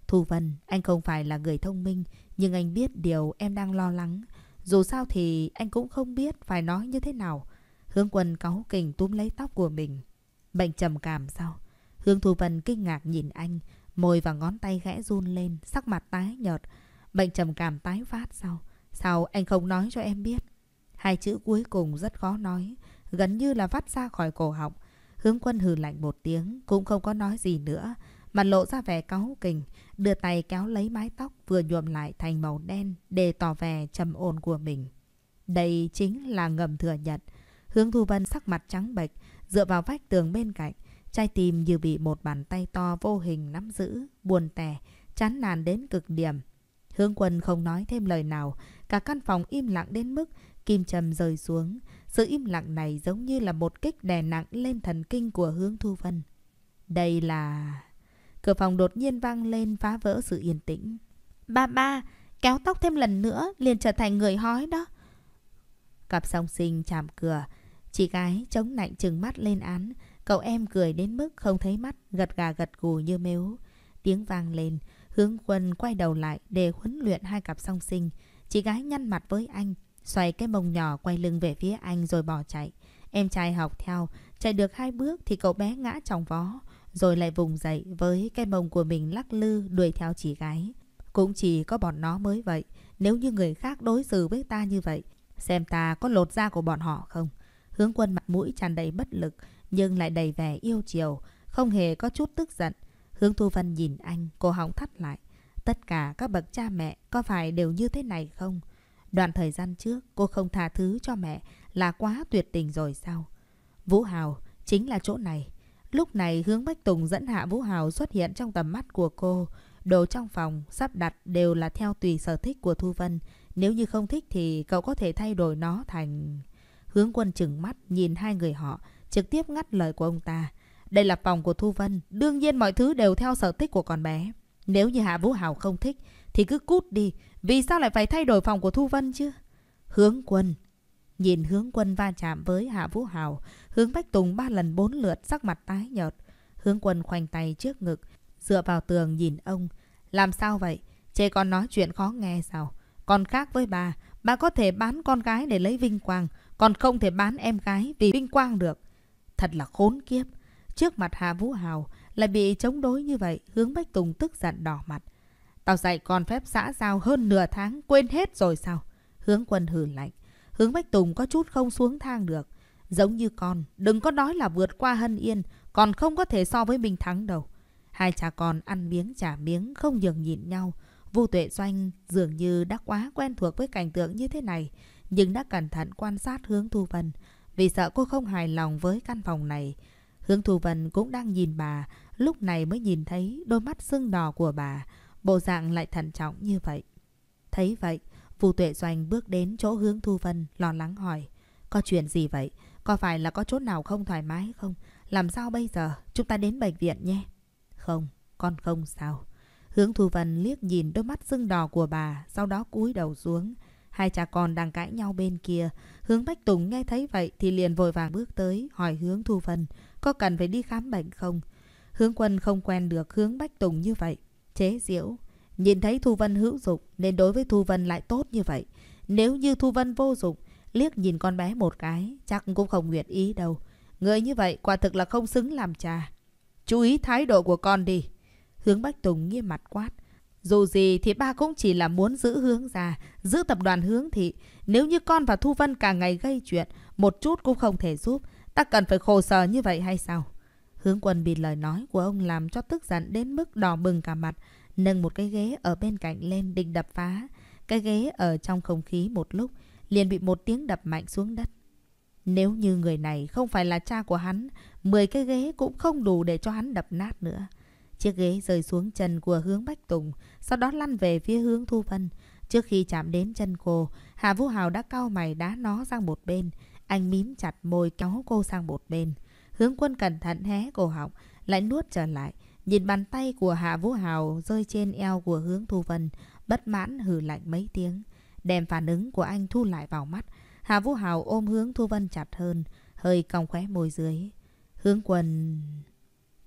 Thu Vân, anh không phải là người thông minh, nhưng anh biết điều em đang lo lắng. Dù sao thì anh cũng không biết phải nói như thế nào. Hướng quân cáu kình túm lấy tóc của mình. Bệnh trầm cảm sao? Hương Thu Vân kinh ngạc nhìn anh, môi và ngón tay gẽ run lên, sắc mặt tái nhợt. Bệnh trầm cảm tái phát sao? Sao anh không nói cho em biết? Hai chữ cuối cùng rất khó nói, gần như là vắt ra khỏi cổ họng. Hướng quân hừ lạnh một tiếng, cũng không có nói gì nữa, mà lộ ra vẻ cáu kình, đưa tay kéo lấy mái tóc vừa nhuộm lại thành màu đen để tỏ vẻ trầm ổn của mình. Đây chính là ngầm thừa nhận. Hướng Thu Vân sắc mặt trắng bệch, dựa vào vách tường bên cạnh, trái tim như bị một bàn tay to vô hình nắm giữ, buồn tẻ, chán nản đến cực điểm. Hướng quân không nói thêm lời nào, cả căn phòng im lặng đến mức kim châm rơi xuống. Sự im lặng này giống như là một kích đè nặng lên thần kinh của hướng thu vân. Đây là... Cửa phòng đột nhiên vang lên phá vỡ sự yên tĩnh. Ba ba, kéo tóc thêm lần nữa liền trở thành người hói đó. Cặp song sinh chạm cửa, chị gái chống nạnh trừng mắt lên án. Cậu em cười đến mức không thấy mắt, gật gà gật gù như mếu. Tiếng vang lên, Hướng quân quay đầu lại để huấn luyện hai cặp song sinh. Chị gái nhăn mặt với anh, xoay cái mông nhỏ quay lưng về phía anh rồi bỏ chạy. Em trai học theo, chạy được hai bước thì cậu bé ngã trong vó, rồi lại vùng dậy với cái mông của mình lắc lư đuổi theo chị gái. Cũng chỉ có bọn nó mới vậy, nếu như người khác đối xử với ta như vậy, xem ta có lột da của bọn họ không. Hướng quân mặt mũi tràn đầy bất lực nhưng lại đầy vẻ yêu chiều, không hề có chút tức giận. Hướng Thu Vân nhìn anh, cô hóng thắt lại. Tất cả các bậc cha mẹ có phải đều như thế này không? Đoạn thời gian trước cô không tha thứ cho mẹ là quá tuyệt tình rồi sao? Vũ Hào chính là chỗ này. Lúc này hướng Bách Tùng dẫn Hạ Vũ Hào xuất hiện trong tầm mắt của cô. Đồ trong phòng sắp đặt đều là theo tùy sở thích của Thu Vân. Nếu như không thích thì cậu có thể thay đổi nó thành... Hướng quân chừng mắt nhìn hai người họ, trực tiếp ngắt lời của ông ta. Đây là phòng của Thu Vân, đương nhiên mọi thứ đều theo sở thích của con bé. Nếu như Hạ Vũ hào không thích, thì cứ cút đi. Vì sao lại phải thay đổi phòng của Thu Vân chứ? Hướng quân. Nhìn hướng quân va chạm với Hạ Vũ hào hướng Bách Tùng ba lần bốn lượt sắc mặt tái nhợt. Hướng quân khoanh tay trước ngực, dựa vào tường nhìn ông. Làm sao vậy? Chê con nói chuyện khó nghe sao? Con khác với bà, bà có thể bán con gái để lấy vinh quang, còn không thể bán em gái vì vinh quang được. Thật là khốn kiếp trước mặt Hà Vũ Hào lại bị chống đối như vậy, hướng Bách Tùng tức giận đỏ mặt. Tao dạy con phép xã giao hơn nửa tháng, quên hết rồi sao? Hướng quân hử lạnh. Hướng Bách Tùng có chút không xuống thang được. Giống như con, đừng có nói là vượt qua hân yên, còn không có thể so với Minh Thắng đâu. Hai cha con ăn miếng trả miếng, không dừng nhìn nhau. Vu Tuệ Doanh dường như đã quá quen thuộc với cảnh tượng như thế này, nhưng đã cẩn thận quan sát hướng Thu Vân, vì sợ cô không hài lòng với căn phòng này Hương Thù Vân cũng đang nhìn bà, lúc này mới nhìn thấy đôi mắt sưng đỏ của bà, bộ dạng lại thận trọng như vậy. Thấy vậy, Phù Tuệ Doanh bước đến chỗ Hướng Thu Vân, lo lắng hỏi. Có chuyện gì vậy? Có phải là có chỗ nào không thoải mái không? Làm sao bây giờ? Chúng ta đến bệnh viện nhé. Không, con không sao. Hướng Thu Vân liếc nhìn đôi mắt sưng đỏ của bà, sau đó cúi đầu xuống. Hai cha con đang cãi nhau bên kia. Hướng Bách Tùng nghe thấy vậy thì liền vội vàng bước tới, hỏi Hướng Thu Vân. Có cần phải đi khám bệnh không? Hướng quân không quen được hướng Bách Tùng như vậy. Chế diễu. Nhìn thấy Thu Vân hữu dụng nên đối với Thu Vân lại tốt như vậy. Nếu như Thu Vân vô dụng, liếc nhìn con bé một cái, chắc cũng không nguyện ý đâu. Người như vậy quả thực là không xứng làm cha. Chú ý thái độ của con đi. Hướng Bách Tùng nghiêm mặt quát. Dù gì thì ba cũng chỉ là muốn giữ hướng già, giữ tập đoàn hướng thị. Nếu như con và Thu Vân cả ngày gây chuyện, một chút cũng không thể giúp ta cần phải khổ sở như vậy hay sao? Hướng quân bị lời nói của ông làm cho tức giận đến mức đỏ bừng cả mặt, nâng một cái ghế ở bên cạnh lên định đập phá. Cái ghế ở trong không khí một lúc, liền bị một tiếng đập mạnh xuống đất. Nếu như người này không phải là cha của hắn, 10 cái ghế cũng không đủ để cho hắn đập nát nữa. Chiếc ghế rơi xuống chân của hướng Bách Tùng, sau đó lăn về phía hướng Thu Vân. Trước khi chạm đến chân cô, Hà Vũ Hào đã cau mày đá nó sang một bên. Anh mím chặt môi kéo cô sang một bên. Hướng quân cẩn thận hé cổ họng, lại nuốt trở lại. Nhìn bàn tay của Hạ Vũ Hào rơi trên eo của hướng Thu Vân, bất mãn hừ lạnh mấy tiếng. Đem phản ứng của anh thu lại vào mắt. Hạ Vũ Hào ôm hướng Thu Vân chặt hơn, hơi cong khóe môi dưới. Hướng quân...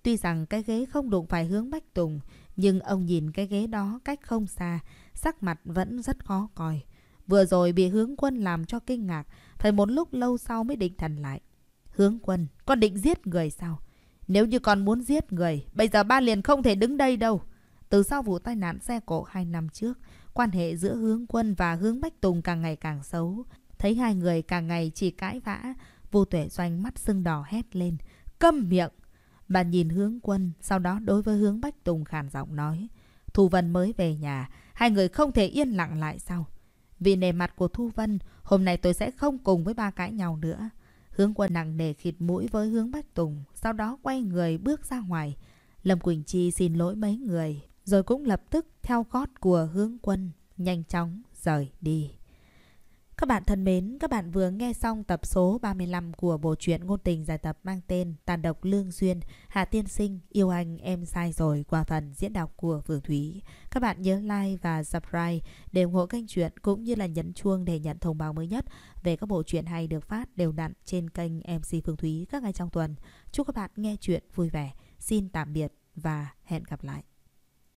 Tuy rằng cái ghế không đụng phải hướng Bách Tùng, nhưng ông nhìn cái ghế đó cách không xa, sắc mặt vẫn rất khó coi. Vừa rồi bị hướng quân làm cho kinh ngạc, Thời một lúc lâu sau mới định thần lại. Hướng quân, con định giết người sao? Nếu như con muốn giết người, bây giờ ba liền không thể đứng đây đâu. Từ sau vụ tai nạn xe cộ hai năm trước, quan hệ giữa hướng quân và hướng Bách Tùng càng ngày càng xấu. Thấy hai người càng ngày chỉ cãi vã, vô tuệ doanh mắt sưng đỏ hét lên. Câm miệng! Bà nhìn hướng quân, sau đó đối với hướng Bách Tùng khàn giọng nói. Thù Vân mới về nhà, hai người không thể yên lặng lại sao? Vì nề mặt của Thu Vân, hôm nay tôi sẽ không cùng với ba cãi nhau nữa. Hướng quân nặng nề khịt mũi với hướng Bách Tùng, sau đó quay người bước ra ngoài. Lâm Quỳnh Chi xin lỗi mấy người, rồi cũng lập tức theo gót của hướng quân, nhanh chóng rời đi. Các bạn thân mến, các bạn vừa nghe xong tập số 35 của bộ truyện ngôn tình giải tập mang tên Tàn độc lương duyên, hạ Tiên Sinh, Yêu Anh Em Sai Rồi qua phần diễn đọc của Phương Thúy. Các bạn nhớ like và subscribe để ủng hộ kênh truyện cũng như là nhấn chuông để nhận thông báo mới nhất về các bộ truyện hay được phát đều đặn trên kênh MC Phương Thúy các ngày trong tuần. Chúc các bạn nghe truyện vui vẻ. Xin tạm biệt và hẹn gặp lại.